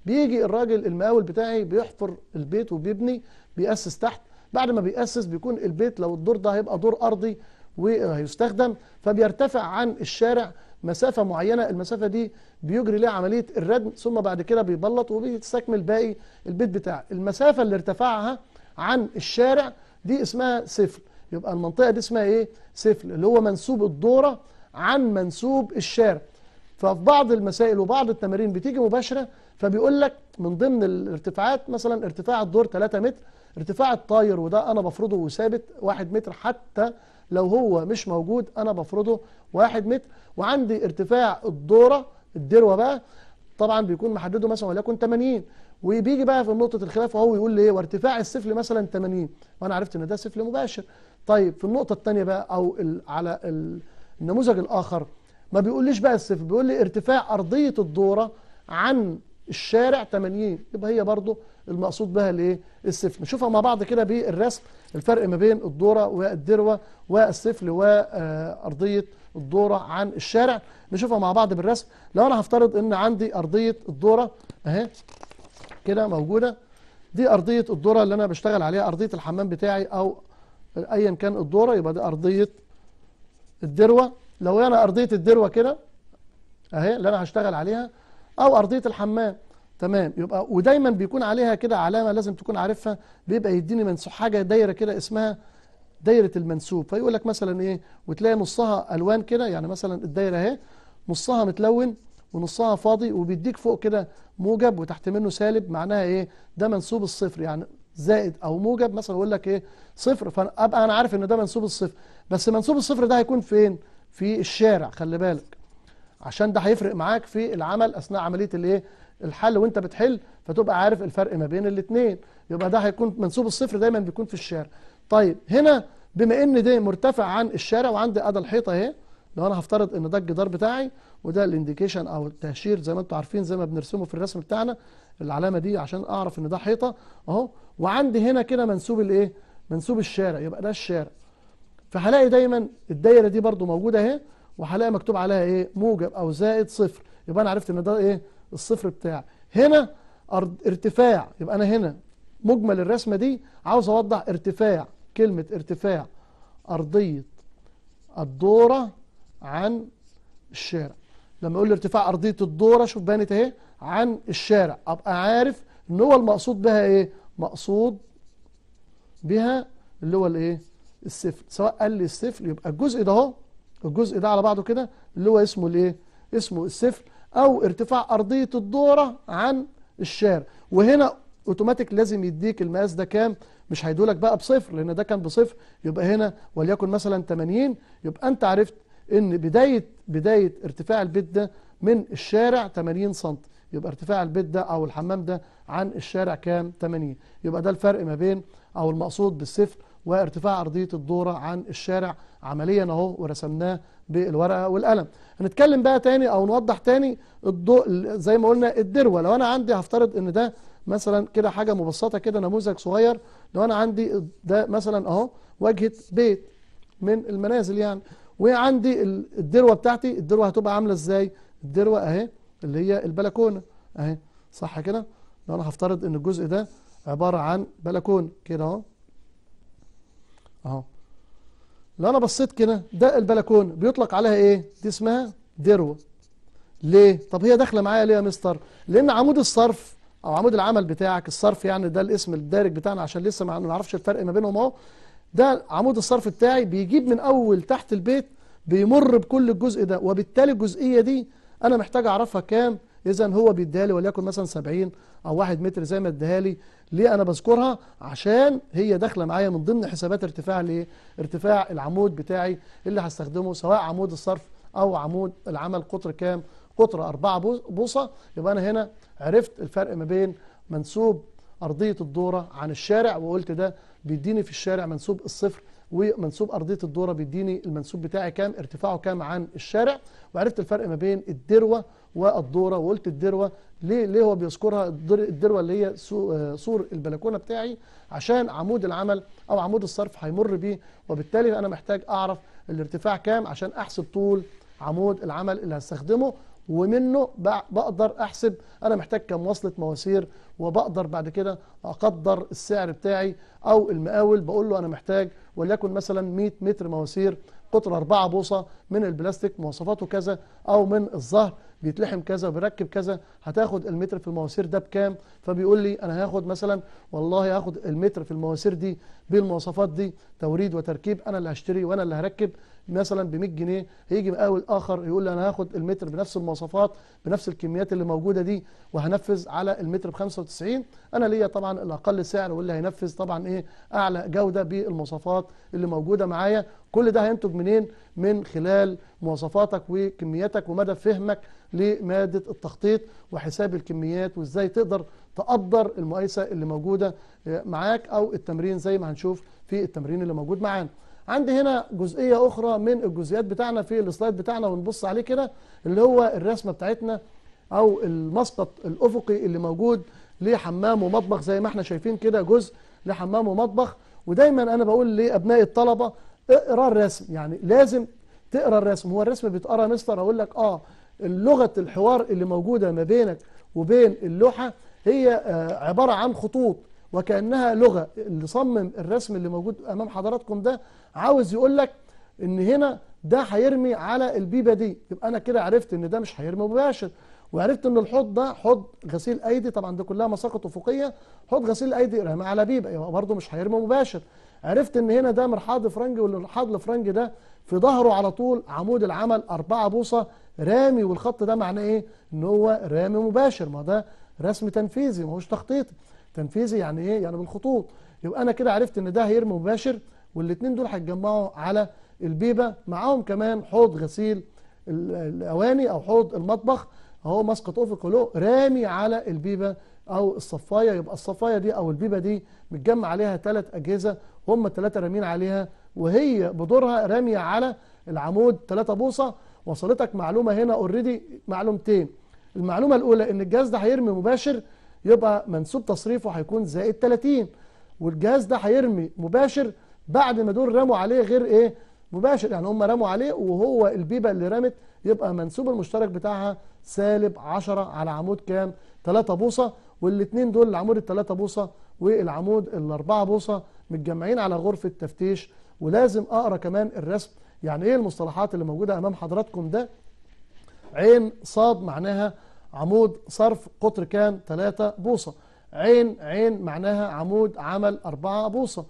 A: بيجي الراجل المقاول بتاعي بيحفر البيت وبيبني بيأسس تحت بعد ما بيأسس بيكون البيت لو الدور ده هيبقى دور أرضي وهيستخدم فبيرتفع عن الشارع مسافة معينة المسافة دي بيجري لها عملية الردم ثم بعد كده بيبلط وبيستكمل باقي البيت بتاعه المسافة اللي ارتفعها عن الشارع دي اسمها سفل يبقى المنطقة دي اسمها ايه سفل اللي هو منسوب الدورة عن منسوب الشارع ففي بعض المسائل وبعض التمارين بتيجي مباشرة فبيقول لك من ضمن الارتفاعات مثلا ارتفاع الدور 3 متر ارتفاع الطاير وده انا بفرضه وثابت 1 متر حتى لو هو مش موجود انا بفرضه 1 متر وعندي ارتفاع الدورة الدروة بقى طبعا بيكون محدده مثلا وليكن 80 وبيجي بقى في نقطه الخلاف وهو يقول لي ايه وارتفاع السفل مثلا 80 وانا عرفت ان ده سفل مباشر طيب في النقطه الثانيه بقى او ال على ال النموذج الاخر ما بيقوليش بقى السفل بيقول لي ارتفاع ارضيه الدوره عن الشارع 80 يبقى هي برضو المقصود بها الايه السفل نشوفها مع بعض كده بالرسم الفرق ما بين الدوره والدروه والسفل وارضيه الدوره عن الشارع نشوفها مع بعض بالرسم لو انا هفترض ان عندي ارضيه الدوره اهي كده موجوده دي ارضيه الدوره اللي انا بشتغل عليها ارضيه الحمام بتاعي او ايا كان الدوره يبقى دي ارضيه الدروه لو انا ارضيه الدروه كده اهي اللي انا هشتغل عليها او ارضيه الحمام تمام يبقى ودايما بيكون عليها كده علامه لازم تكون عارفها بيبقى يديني من حاجه دايره كده اسمها دايره المنسوب فيقول لك مثلا ايه وتلاقي نصها الوان كده يعني مثلا الدايره اهي نصها متلون ونصها فاضي وبيديك فوق كده موجب وتحت منه سالب معناها ايه ده منسوب الصفر يعني زائد او موجب مثلا اقول لك ايه صفر فابقى انا عارف ان ده منسوب الصفر بس منسوب الصفر ده هيكون فين في الشارع خلي بالك عشان ده هيفرق معاك في العمل اثناء عمليه الايه الحل وانت بتحل فتبقى عارف الفرق ما بين الاثنين يبقى ده هيكون منسوب الصفر دايما بيكون في الشارع طيب هنا بما ان ده مرتفع عن الشارع وعندي ادى الحيطه اهي لو انا هفترض ان ده الجدار بتاعي وده الانديكيشن او التهشير زي ما انتم عارفين زي ما بنرسمه في الرسم بتاعنا العلامه دي عشان اعرف ان ده حيطه اهو وعندي هنا كده منسوب الايه منسوب الشارع يبقى ده الشارع فهلاقي دايما الدايره دي برده موجوده اهي وهلاقي مكتوب عليها ايه موجب او زائد صفر يبقى انا عرفت ان ده ايه الصفر بتاعي هنا ارتفاع يبقى انا هنا مجمل الرسمه دي عاوز اوضح ارتفاع كلمة ارتفاع أرضية الدورة عن الشارع لما أقول ارتفاع أرضية الدورة شوف بانت أهي عن الشارع أبقى عارف إن هو المقصود بها إيه؟ مقصود بها اللي هو الإيه؟ السفل سواء قال لي السفل يبقى الجزء ده هو الجزء ده على بعضه كده اللي هو اسمه الإيه؟ اسمه السفل أو ارتفاع أرضية الدورة عن الشارع وهنا أوتوماتيك لازم يديك المقاس ده كام؟ مش هيدولك بقى بصفر لان ده كان بصفر يبقى هنا وليكن مثلا 80 يبقى انت عرفت ان بدايه بدايه ارتفاع البيت ده من الشارع 80 سم يبقى ارتفاع البيت ده او الحمام ده عن الشارع كام 80 يبقى ده الفرق ما بين او المقصود بالصفر وارتفاع ارضيه الدوره عن الشارع عمليا اهو ورسمناه بالورقه والقلم هنتكلم بقى تاني او نوضح تاني الضوء زي ما قلنا الدروه لو انا عندي هفترض ان ده مثلا كده حاجة مبسطة كده نموذج صغير لو أنا عندي ده مثلا أهو واجهة بيت من المنازل يعني وعندي الدروة بتاعتي الدروة هتبقى عاملة إزاي الدروة أهي اللي هي البلكونة أهي صح كده لو أنا هفترض إن الجزء ده عبارة عن بلكونة كده أهو أهو لو أنا بصيت كده ده البلكونة بيطلق عليها إيه دي اسمها دروة ليه؟ طب هي داخله معايا ليه يا مستر؟ لان عمود الصرف او عمود العمل بتاعك الصرف يعني ده الاسم الدارج بتاعنا عشان لسه ما نعرفش الفرق ما بينهم اهو ده عمود الصرف بتاعي بيجيب من اول تحت البيت بيمر بكل الجزء ده وبالتالي الجزئيه دي انا محتاج اعرفها كام اذا هو بيديها لي وليكن مثلا 70 او 1 متر زي ما اديها لي ليه انا بذكرها عشان هي داخله معايا من ضمن حسابات ارتفاع الايه ارتفاع العمود بتاعي اللي هستخدمه سواء عمود الصرف او عمود العمل قطر كام قطر 4 بوصة يبقى أنا هنا عرفت الفرق ما بين منسوب أرضية الدورة عن الشارع وقلت ده بيديني في الشارع منسوب الصفر ومنسوب أرضية الدورة بيديني المنسوب بتاعي كام ارتفاعه كام عن الشارع وعرفت الفرق ما بين الدروة والدورة وقلت الدروة ليه ليه هو بيذكرها الدروة اللي هي سور البلكونة بتاعي عشان عمود العمل أو عمود الصرف هيمر بيه وبالتالي أنا محتاج أعرف الارتفاع كام عشان أحسب طول عمود العمل اللي هستخدمه ومنه بقدر احسب انا محتاج كم وصله مواسير وبقدر بعد كده اقدر السعر بتاعي او المقاول بقول له انا محتاج وليكن مثلا 100 متر مواسير قطر 4 بوصه من البلاستيك مواصفاته كذا او من الظهر بيتلحم كذا وبيركب كذا هتاخد المتر في المواسير ده بكام فبيقول لي انا هاخد مثلا والله هاخد المتر في المواسير دي بالمواصفات دي توريد وتركيب انا اللي هشتري وانا اللي هركب مثلا ب 100 جنيه هيجي مقاول اخر يقول لي انا هاخد المتر بنفس المواصفات بنفس الكميات اللي موجوده دي وهنفذ على المتر ب 95 انا ليا طبعا الاقل سعر واللي هينفذ طبعا ايه اعلى جوده بالمواصفات اللي موجوده معايا كل ده هينتج منين من خلال مواصفاتك وكمياتك ومدى فهمك لماده التخطيط وحساب الكميات وازاي تقدر تقدر المقايسه اللي موجوده معاك او التمرين زي ما هنشوف في التمرين اللي موجود معانا عندي هنا جزئية أخرى من الجزئيات بتاعنا في السلايد بتاعنا ونبص عليه كده اللي هو الرسمة بتاعتنا أو المسقط الأفقي اللي موجود لحمام ومطبخ زي ما احنا شايفين كده جزء لحمام ومطبخ ودايما أنا بقول لأبناء الطلبة اقرا الرسم يعني لازم تقرا الرسم هو الرسم بيتقرا مستر أقول لك آه لغة الحوار اللي موجودة ما بينك وبين اللوحة هي آه، عبارة عن خطوط وكأنها لغة اللي صمم الرسم اللي موجود أمام حضراتكم ده عاوز يقول لك إن هنا ده هيرمي على البيبة دي يبقى أنا كده عرفت إن ده مش هيرمي مباشر وعرفت إن الحوض ده حوض غسيل أيدي طبعا ده كلها مساقط أفقية حوض غسيل أيدي رمي على بيبة يبقى برضه مش هيرمي مباشر عرفت إن هنا ده مرحاض فرنجي والمرحاض الفرنجي ده في ظهره على طول عمود العمل أربعة بوصة رامي والخط ده معناه إيه؟ إن هو رامي مباشر ما ده رسم تنفيذي ما هوش تخطيطي تنفيذي يعني ايه يعني بالخطوط يبقى انا كده عرفت ان ده هيرمي مباشر والاثنين دول هيتجمعوا على البيبه معاهم كمان حوض غسيل الاواني او حوض المطبخ اهو مسقط افق له رامي على البيبه او الصفايه يبقى الصفايه دي او البيبه دي متجمع عليها ثلاث اجهزه هم الثلاثه رامين عليها وهي بدورها راميه على العمود ثلاثه بوصه وصلتك معلومه هنا اوريدي معلومتين المعلومه الاولى ان الجهاز ده هيرمي مباشر يبقى منسوب تصريفه هيكون زائد 30 والجهاز ده هيرمي مباشر بعد ما دول رموا عليه غير ايه مباشر يعني هم رموا عليه وهو البيبه اللي رمت يبقى منسوب المشترك بتاعها سالب 10 على عمود كام 3 بوصه والاثنين دول العمود ال 3 بوصه والعمود ال 4 بوصه متجمعين على غرفه تفتيش ولازم اقرا كمان الرسم يعني ايه المصطلحات اللي موجوده امام حضراتكم ده عين صاد معناها عمود صرف قطر كام 3 بوصة عين عين معناها عمود عمل 4 بوصة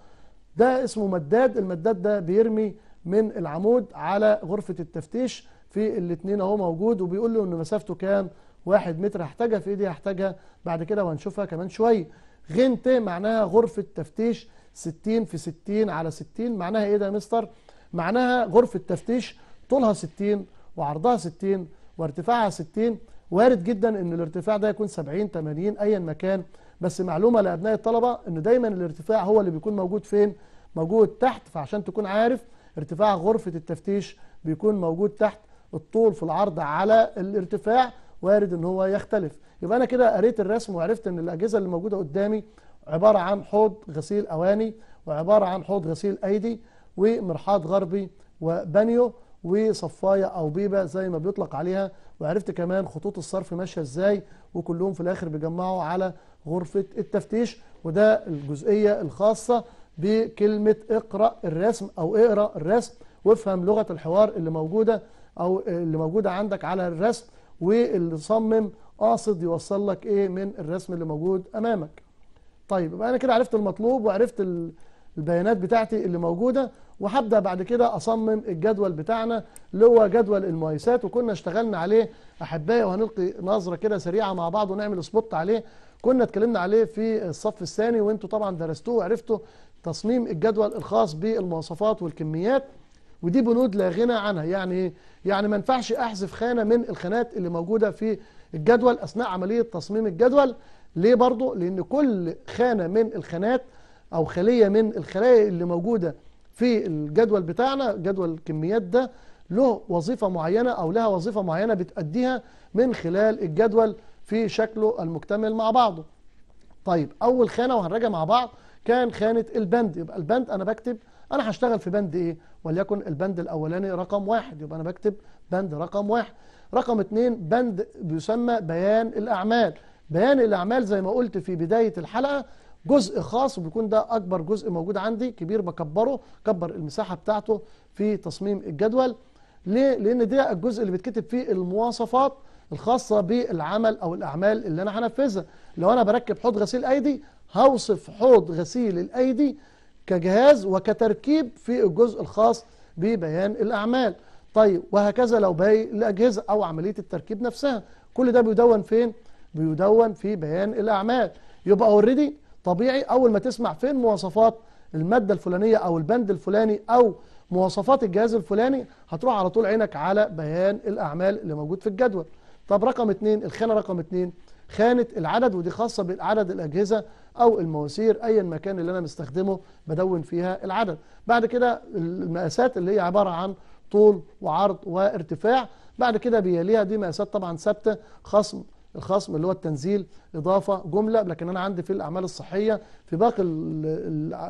A: ده اسمه مداد المداد ده بيرمي من العمود على غرفة التفتيش في الاثنين اهو موجود وبيقول له ان مسافته كام واحد متر هحتاجها في ايدي هحتاجها بعد كده وهنشوفها كمان شوية غنت معناها غرفة تفتيش 60 في 60 على 60 معناها ايه ده يا مستر معناها غرفة تفتيش طولها 60 وعرضها 60 وارتفاعها 60 وارد جدا ان الارتفاع ده يكون 70 80 ايا ما كان بس معلومه لابناء الطلبه ان دايما الارتفاع هو اللي بيكون موجود فين موجود تحت فعشان تكون عارف ارتفاع غرفه التفتيش بيكون موجود تحت الطول في العرض على الارتفاع وارد ان هو يختلف يبقى انا كده قريت الرسم وعرفت ان الاجهزه اللي موجوده قدامي عباره عن حوض غسيل اواني وعباره عن حوض غسيل ايدي ومرحاض غربي وبانيو وصفايه او بيبه زي ما بيطلق عليها وعرفت كمان خطوط الصرف ماشيه ازاي وكلهم في الاخر بيجمعوا على غرفه التفتيش وده الجزئيه الخاصه بكلمه اقرا الرسم او اقرا الرسم وافهم لغه الحوار اللي موجوده او اللي موجوده عندك على الرسم واللي صمم قاصد يوصل لك ايه من الرسم اللي موجود امامك طيب يبقى انا كده عرفت المطلوب وعرفت ال... البيانات بتاعتي اللي موجودة وهبدأ بعد كده أصمم الجدول بتاعنا اللي هو جدول المؤيسات وكنا اشتغلنا عليه أحبائي وهنلقي نظرة كده سريعة مع بعض ونعمل سبوت عليه كنا اتكلمنا عليه في الصف الثاني وانتوا طبعا درستوه وعرفتوا تصميم الجدول الخاص بالمواصفات والكميات ودي بنود لا غنى عنها يعني إيه؟ يعني ما ينفعش احذف خانه من الخانات اللي موجوده في الجدول اثناء عمليه تصميم الجدول ليه برضه لان كل خانه من الخانات أو خلية من الخلايا اللي موجودة في الجدول بتاعنا جدول الكميات ده له وظيفة معينة أو لها وظيفة معينة بتأديها من خلال الجدول في شكله المكتمل مع بعضه طيب أول خانة وهنراجع مع بعض كان خانة البند يبقى البند أنا بكتب أنا هشتغل في بند إيه وليكن البند الأولاني رقم واحد يبقى أنا بكتب بند رقم واحد رقم اتنين بند بيسمى بيان الأعمال بيان الأعمال زي ما قلت في بداية الحلقة جزء خاص وبيكون ده أكبر جزء موجود عندي كبير بكبره كبر المساحة بتاعته في تصميم الجدول ليه؟ لأن ده الجزء اللي بتكتب فيه المواصفات الخاصة بالعمل أو الأعمال اللي أنا هنفذها لو أنا بركب حوض غسيل أيدي هوصف حوض غسيل الأيدي كجهاز وكتركيب في الجزء الخاص ببيان الأعمال طيب وهكذا لو باقي الأجهزة أو عملية التركيب نفسها كل ده بيدون فين؟ بيدون في بيان الأعمال يبقى اوريدي طبيعي أول ما تسمع فين مواصفات المادة الفلانية أو البند الفلاني أو مواصفات الجهاز الفلاني هتروح على طول عينك على بيان الأعمال اللي موجود في الجدول طب رقم اتنين الخانة رقم اتنين خانة العدد ودي خاصة بالعدد الأجهزة أو المواسير أي المكان اللي أنا مستخدمه بدون فيها العدد بعد كده المقاسات اللي هي عبارة عن طول وعرض وارتفاع بعد كده بيليها دي مقاسات طبعا ثابتة خصم الخصم اللي هو التنزيل إضافة جملة لكن أنا عندي في الأعمال الصحية في باقي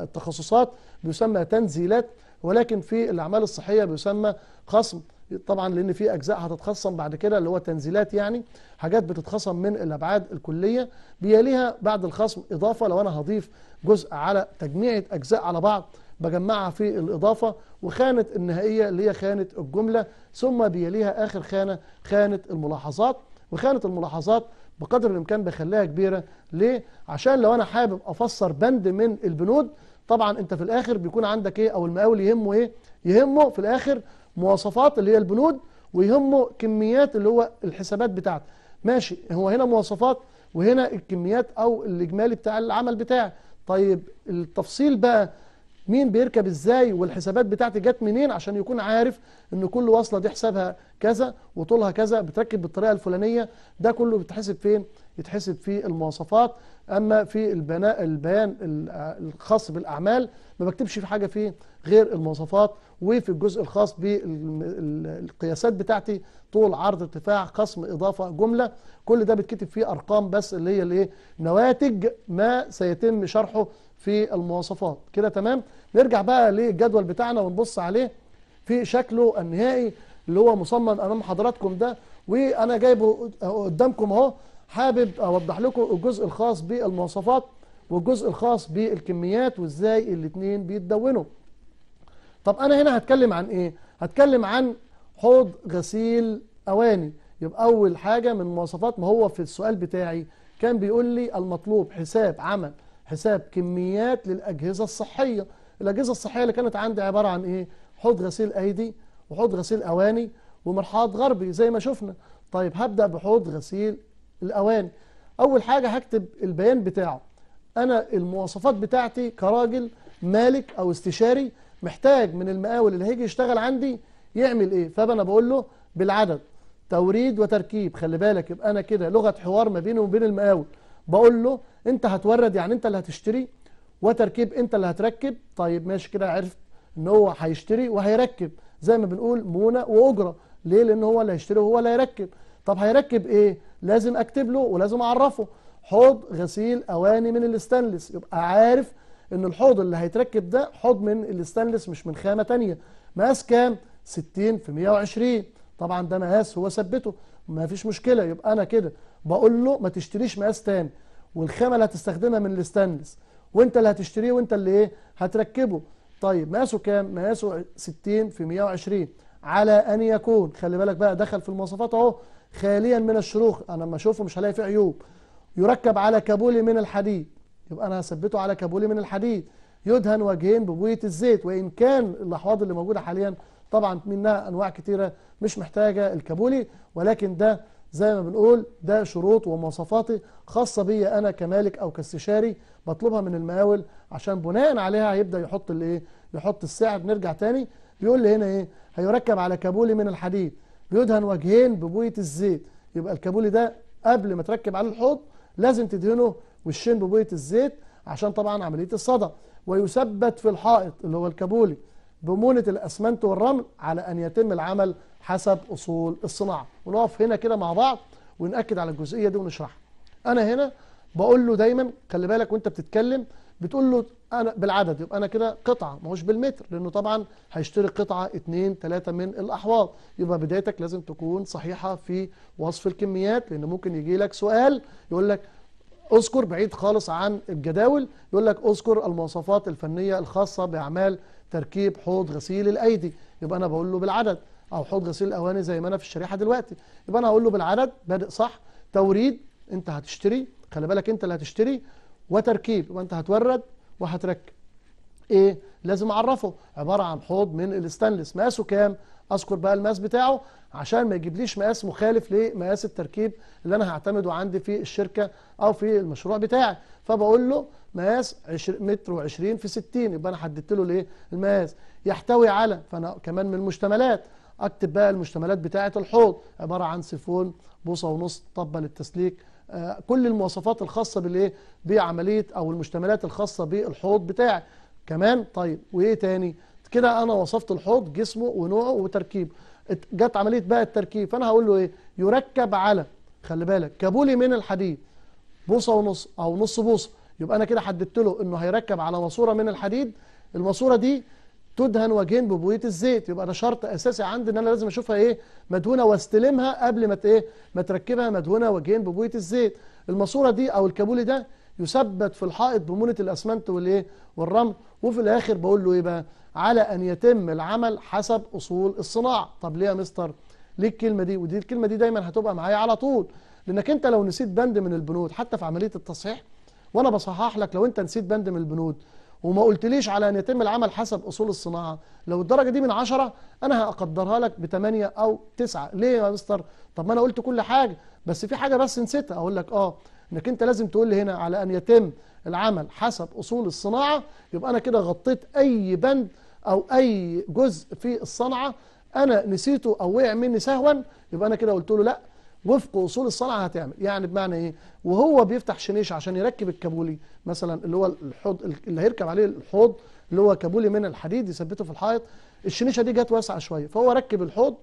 A: التخصصات بيسمى تنزيلات ولكن في الأعمال الصحية بيسمى خصم طبعا لأن في أجزاء هتتخصم بعد كده اللي هو تنزيلات يعني حاجات بتتخصم من الأبعاد الكلية بيليها بعد الخصم إضافة لو أنا هضيف جزء على تجميعة أجزاء على بعض بجمعها في الإضافة وخانة النهائية اللي هي خانة الجملة ثم بيليها آخر خانة خانة الملاحظات وخانه الملاحظات بقدر الامكان بخليها كبيره ليه عشان لو انا حابب افسر بند من البنود طبعا انت في الاخر بيكون عندك ايه او المقاول يهمه ايه يهمه في الاخر مواصفات اللي هي البنود ويهمه كميات اللي هو الحسابات بتاعتك ماشي هو هنا مواصفات وهنا الكميات او الاجمالي بتاع العمل بتاعي طيب التفصيل بقى مين بيركب ازاي والحسابات بتاعتي جت منين عشان يكون عارف ان كل وصلة دي حسابها كذا وطولها كذا بتركب بالطريقه الفلانيه ده كله بيتحسب فين يتحسب في المواصفات اما في البناء البيان الخاص بالاعمال ما بكتبش في حاجه فيه غير المواصفات وفي الجزء الخاص بالقياسات بتاعتي طول عرض ارتفاع قسم اضافه جمله كل ده بتكتب فيه ارقام بس اللي هي الايه نواتج ما سيتم شرحه في المواصفات كده تمام نرجع بقى للجدول بتاعنا ونبص عليه في شكله النهائي اللي هو مصمم امام حضراتكم ده وانا جايبه قدامكم اهو حابب اوضح لكم الجزء الخاص بالمواصفات والجزء الخاص بالكميات وازاي الاثنين بيتدونوا طب انا هنا هتكلم عن ايه هتكلم عن حوض غسيل اواني يبقى اول حاجه من مواصفات ما هو في السؤال بتاعي كان بيقول لي المطلوب حساب عمل حساب كميات للأجهزة الصحية الأجهزة الصحية اللي كانت عندي عبارة عن إيه حوض غسيل أيدي وحوض غسيل أواني ومرحاض غربي زي ما شفنا طيب هبدأ بحوض غسيل الأواني أول حاجة هكتب البيان بتاعه أنا المواصفات بتاعتي كراجل مالك أو استشاري محتاج من المقاول اللي هيجي يشتغل عندي يعمل إيه فأنا بقول له بالعدد توريد وتركيب خلي بالك يبقى أنا كده لغة حوار ما بيني وبين المقاول بقول له انت هتورد يعني انت اللي هتشتري وتركيب انت اللي هتركب طيب ماشي كده عرفت ان هو هيشتري وهيركب زي ما بنقول مونه واجره ليه لان هو اللي هيشتري وهو اللي هيركب طب هيركب ايه لازم اكتب له ولازم اعرفه حوض غسيل اواني من الاستانلس يبقى عارف ان الحوض اللي هيتركب ده حوض من الاستانلس مش من خامه تانية مقاس كام 60 في 120 طبعا ده مقاس هو ثبته ما فيش مشكله يبقى انا كده بقول له ما تشتريش مقاس تاني والخامه اللي هتستخدمها من الستانلس وانت اللي هتشتريه وانت اللي ايه هتركبه طيب مقاسه كام مقاسه 60 في 120 على ان يكون خلي بالك بقى دخل في المواصفات اهو خاليا من الشروخ انا لما اشوفه مش هلاقي فيه عيوب يركب على كابولي من الحديد يبقى انا هثبته على كابولي من الحديد يدهن وجهين ببويه الزيت وان كان الاحواض اللي موجوده حاليا طبعا منها انواع كتيره مش محتاجه الكابولي ولكن ده زي ما بنقول ده شروط ومواصفاتي خاصة بي أنا كمالك أو كاستشاري بطلبها من المقاول عشان بناء عليها هيبدأ يحط الإيه؟ يحط السعر نرجع تاني بيقول لي هنا إيه؟ هيركب على كابولي من الحديد بيدهن وجهين ببوية الزيت يبقى الكابولي ده قبل ما تركب عليه الحوض لازم تدهنه وشين ببوية الزيت عشان طبعا عملية الصدى ويثبت في الحائط اللي هو الكابولي بمونة الأسمنت والرمل على أن يتم العمل حسب أصول الصناعة ونقف هنا كده مع بعض ونأكد على الجزئية دي ونشرحها أنا هنا بقول له دايما خلي بالك وانت بتتكلم بتقول له انا بالعدد يبقى انا كده قطعه ما هوش بالمتر لانه طبعا هيشتري قطعه 2 3 من الاحواض يبقى بدايتك لازم تكون صحيحه في وصف الكميات لان ممكن يجي لك سؤال يقول لك اذكر بعيد خالص عن الجداول يقول لك اذكر المواصفات الفنيه الخاصه باعمال تركيب حوض غسيل الايدي يبقى انا بقول له بالعدد او حوض غسيل الاواني زي ما انا في الشريحه دلوقتي يبقى انا هقول له بالعدد بادئ صح توريد انت هتشتري خلي بالك انت اللي هتشتري وتركيب يبقى انت هتورد وهتركب ايه لازم اعرفه عباره عن حوض من الاستانلس مقاسه كام اذكر بقى المقاس بتاعه عشان ما يجيبليش مقاس مخالف لمقاس التركيب اللي انا هعتمده عندي في الشركه او في المشروع بتاعي فبقول له مقاس متر وعشرين في 60 يبقى انا حددت له الايه المقاس يحتوي على فانا كمان من المشتملات اكتب بقى المشتملات بتاعه الحوض عباره عن سيفون بوصه ونص طبه للتسليك آه، كل المواصفات الخاصه بالايه بعمليه او المشتملات الخاصه بالحوض بتاعي كمان طيب وايه تاني كده انا وصفت الحوض جسمه ونوعه وتركيبه جت عمليه بقى التركيب فانا هقول له ايه يركب على خلي بالك كابولي من الحديد بوصه ونص او نص بوصه يبقى انا كده حددت له انه هيركب على ماسوره من الحديد الماسوره دي تدهن وجهين ببويه الزيت يبقى ده شرط اساسي عندي ان انا لازم اشوفها ايه مدهونه واستلمها قبل ما ايه ما تركبها مدهونه وجهين ببويه الزيت الماسوره دي او الكابول ده يثبت في الحائط بمونه الاسمنت والايه والرمل وفي الاخر بقول له ايه بقى على ان يتم العمل حسب اصول الصناعه طب ليه يا مستر ليه الكلمه دي ودي الكلمه دي دايما هتبقى معايا على طول لانك انت لو نسيت بند من البنود حتى في عمليه التصحيح وانا بصحح لك لو انت نسيت بند من البنود وما قلتليش على أن يتم العمل حسب أصول الصناعة لو الدرجة دي من عشرة أنا هقدرها لك بتمانية أو تسعة ليه يا مستر طب ما أنا قلت كل حاجة بس في حاجة بس نسيتها أقول لك آه أنك أنت لازم تقول لي هنا على أن يتم العمل حسب أصول الصناعة يبقى أنا كده غطيت أي بند أو أي جزء في الصنعة أنا نسيته أو وقع مني سهوا يبقى أنا كده قلت له لأ وفق اصول الصنعه هتعمل يعني بمعنى ايه وهو بيفتح شنيش عشان يركب الكابولي مثلا اللي هو الحوض اللي هيركب عليه الحوض اللي هو كابولي من الحديد يثبته في الحائط الشنيشه دي جت واسعه شويه فهو ركب الحوض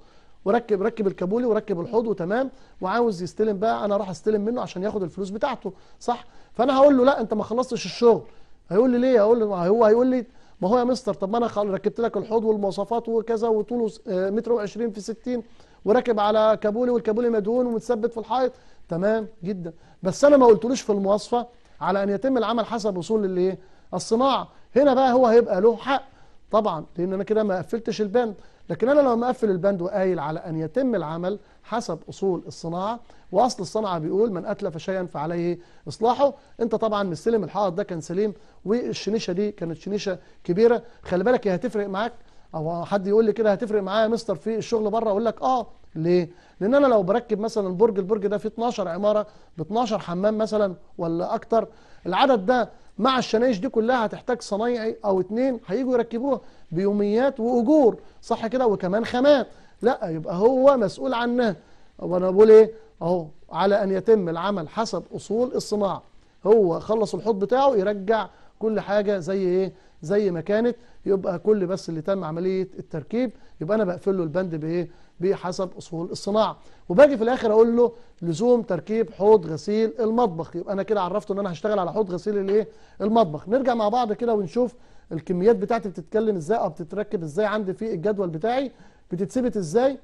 A: وركب ركب الكابولي وركب الحوض وتمام وعاوز يستلم بقى انا راح استلم منه عشان ياخد الفلوس بتاعته صح فانا هقول له لا انت ما خلصتش الشغل هيقول لي ليه هقول له هو هيقول لي ما هو يا مستر طب ما انا ركبت لك الحوض والمواصفات وكذا وطوله آه، متر و20 في 60 وراكب على كابولي والكابولي مدهون ومتثبت في الحائط تمام جدا بس انا ما قلتلوش في المواصفه على ان يتم العمل حسب اصول الايه الصناعه هنا بقى هو هيبقى له حق طبعا لان انا كده ما قفلتش البند لكن انا لو مقفل البند وقايل على ان يتم العمل حسب اصول الصناعه واصل الصنعه بيقول من اتلف شيئا فعليه اصلاحه انت طبعا مستلم الحائط ده كان سليم والشنيشه دي كانت شنيشه كبيره خلي بالك هي هتفرق معاك او حد يقول لي كده هتفرق معايا يا مستر في الشغل بره اقول لك اه ليه؟ لان انا لو بركب مثلا برج البرج ده فيه 12 عماره ب 12 حمام مثلا ولا اكتر العدد ده مع الشنايش دي كلها هتحتاج صنايعي او اتنين هيجوا يركبوها بيوميات واجور صح كده وكمان خامات لا يبقى هو مسؤول عنها وانا بقول ايه اهو على ان يتم العمل حسب اصول الصناعه هو خلص الحوض بتاعه يرجع كل حاجه زي ايه زي ما كانت يبقى كل بس اللي تم عمليه التركيب يبقى انا بقفل له البند بايه بحسب اصول الصناعه وباجي في الاخر اقول له لزوم تركيب حوض غسيل المطبخ يبقى انا كده عرفته ان انا هشتغل على حوض غسيل الايه المطبخ نرجع مع بعض كده ونشوف الكميات بتاعتي بتتكلم ازاي او بتتركب ازاي عندي في الجدول بتاعي بتتثبت ازاي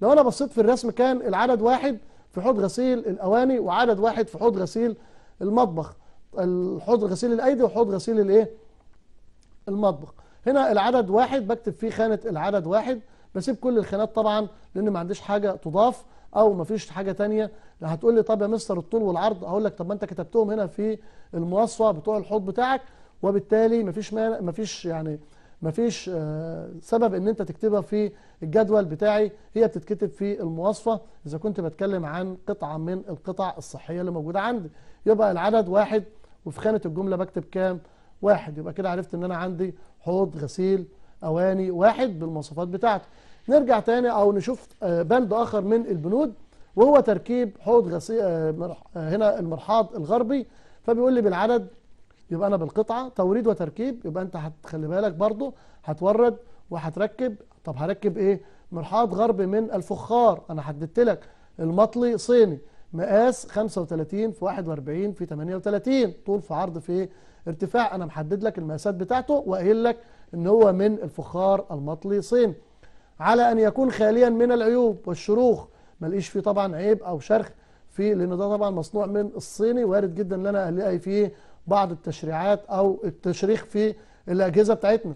A: لو انا بصيت في الرسم كان العدد واحد في حوض غسيل الاواني وعدد واحد في حوض غسيل المطبخ الحوض غسيل الايدي وحوض غسيل الايه المطبخ هنا العدد واحد بكتب فيه خانة العدد واحد بسيب كل الخانات طبعا لأن ما عنديش حاجة تضاف أو ما فيش حاجة تانية هتقول لي طب يا مستر الطول والعرض هقول لك طب ما أنت كتبتهم هنا في المواصفة بتوع الحوض بتاعك وبالتالي ما فيش ما فيش يعني ما فيش آه، سبب ان انت تكتبها في الجدول بتاعي هي بتتكتب في المواصفة اذا كنت بتكلم عن قطعة من القطع الصحية اللي موجودة عندي يبقى العدد واحد وفي خانة الجملة بكتب كام واحد يبقى كده عرفت ان انا عندي حوض غسيل اواني واحد بالمواصفات بتاعته نرجع تاني او نشوف آه، بند اخر من البنود وهو تركيب حوض غسيل آه، آه، هنا المرحاض الغربي فبيقول لي بالعدد يبقى انا بالقطعه توريد وتركيب يبقى انت هتخلي بالك برضه هتورد وهتركب طب هركب ايه مرحاض غربي من الفخار انا حددت لك المطلي صيني مقاس 35 في 41 في 38 طول في عرض في ارتفاع انا محدد لك المقاسات بتاعته وقايل لك ان هو من الفخار المطلي المطليصين على ان يكون خاليا من العيوب والشروخ ما لقيش فيه طبعا عيب او شرخ في لان ده طبعا مصنوع من الصيني وارد جدا ان انا الاقي فيه بعض التشريعات او التشريخ في الاجهزه بتاعتنا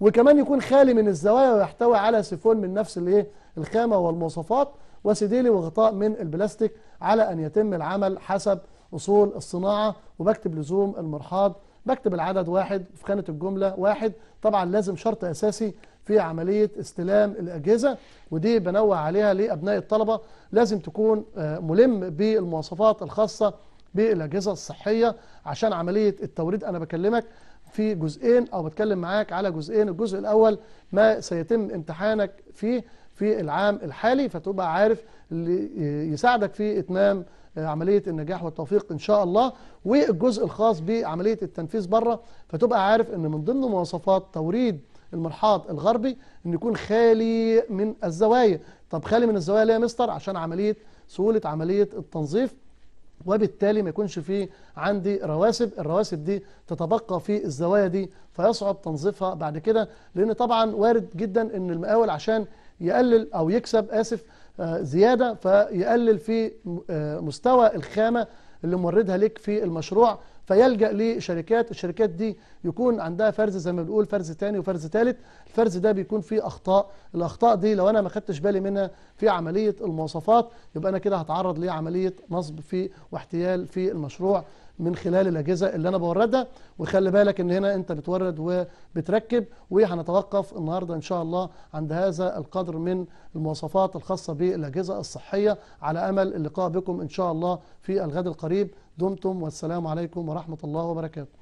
A: وكمان يكون خالي من الزوايا ويحتوي على سيفون من نفس الايه الخامه والمواصفات وسديلي وغطاء من البلاستيك على ان يتم العمل حسب أصول الصناعة وبكتب لزوم المرحاض بكتب العدد واحد في خانة الجملة واحد طبعا لازم شرط أساسي في عملية استلام الأجهزة ودي بنوع عليها لأبناء الطلبة لازم تكون آه، ملم بالمواصفات الخاصة بالأجهزة الصحية عشان عملية التوريد أنا بكلمك في جزئين أو بتكلم معاك على جزئين الجزء الأول ما سيتم امتحانك فيه في العام الحالي فتبقى عارف اللي آه، يساعدك في إتمام عملية النجاح والتوفيق إن شاء الله والجزء الخاص بعملية التنفيذ بره فتبقى عارف أن من ضمن مواصفات توريد المرحاض الغربي أن يكون خالي من الزوايا طب خالي من الزوايا ليه يا مستر عشان عملية سهولة عملية التنظيف وبالتالي ما يكونش فيه عندي رواسب الرواسب دي تتبقى في الزوايا دي فيصعب تنظيفها بعد كده لان طبعا وارد جدا ان المقاول عشان يقلل او يكسب اسف آه، زيادة فيقلل في آه، مستوى الخامة اللي موردها لك في المشروع فيلجأ لشركات الشركات دي يكون عندها فرز زي ما بنقول فرز تاني وفرز تالت الفرز ده بيكون فيه أخطاء الأخطاء دي لو أنا ما خدتش بالي منها في عملية المواصفات يبقى أنا كده هتعرض لعملية نصب في واحتيال في المشروع من خلال الأجهزة اللي أنا بوردها وخلي بالك إن هنا أنت بتورد وبتركب وهنتوقف النهاردة إن شاء الله عند هذا القدر من المواصفات الخاصة بالأجهزة الصحية على أمل اللقاء بكم إن شاء الله في الغد القريب دمتم والسلام عليكم ورحمة الله وبركاته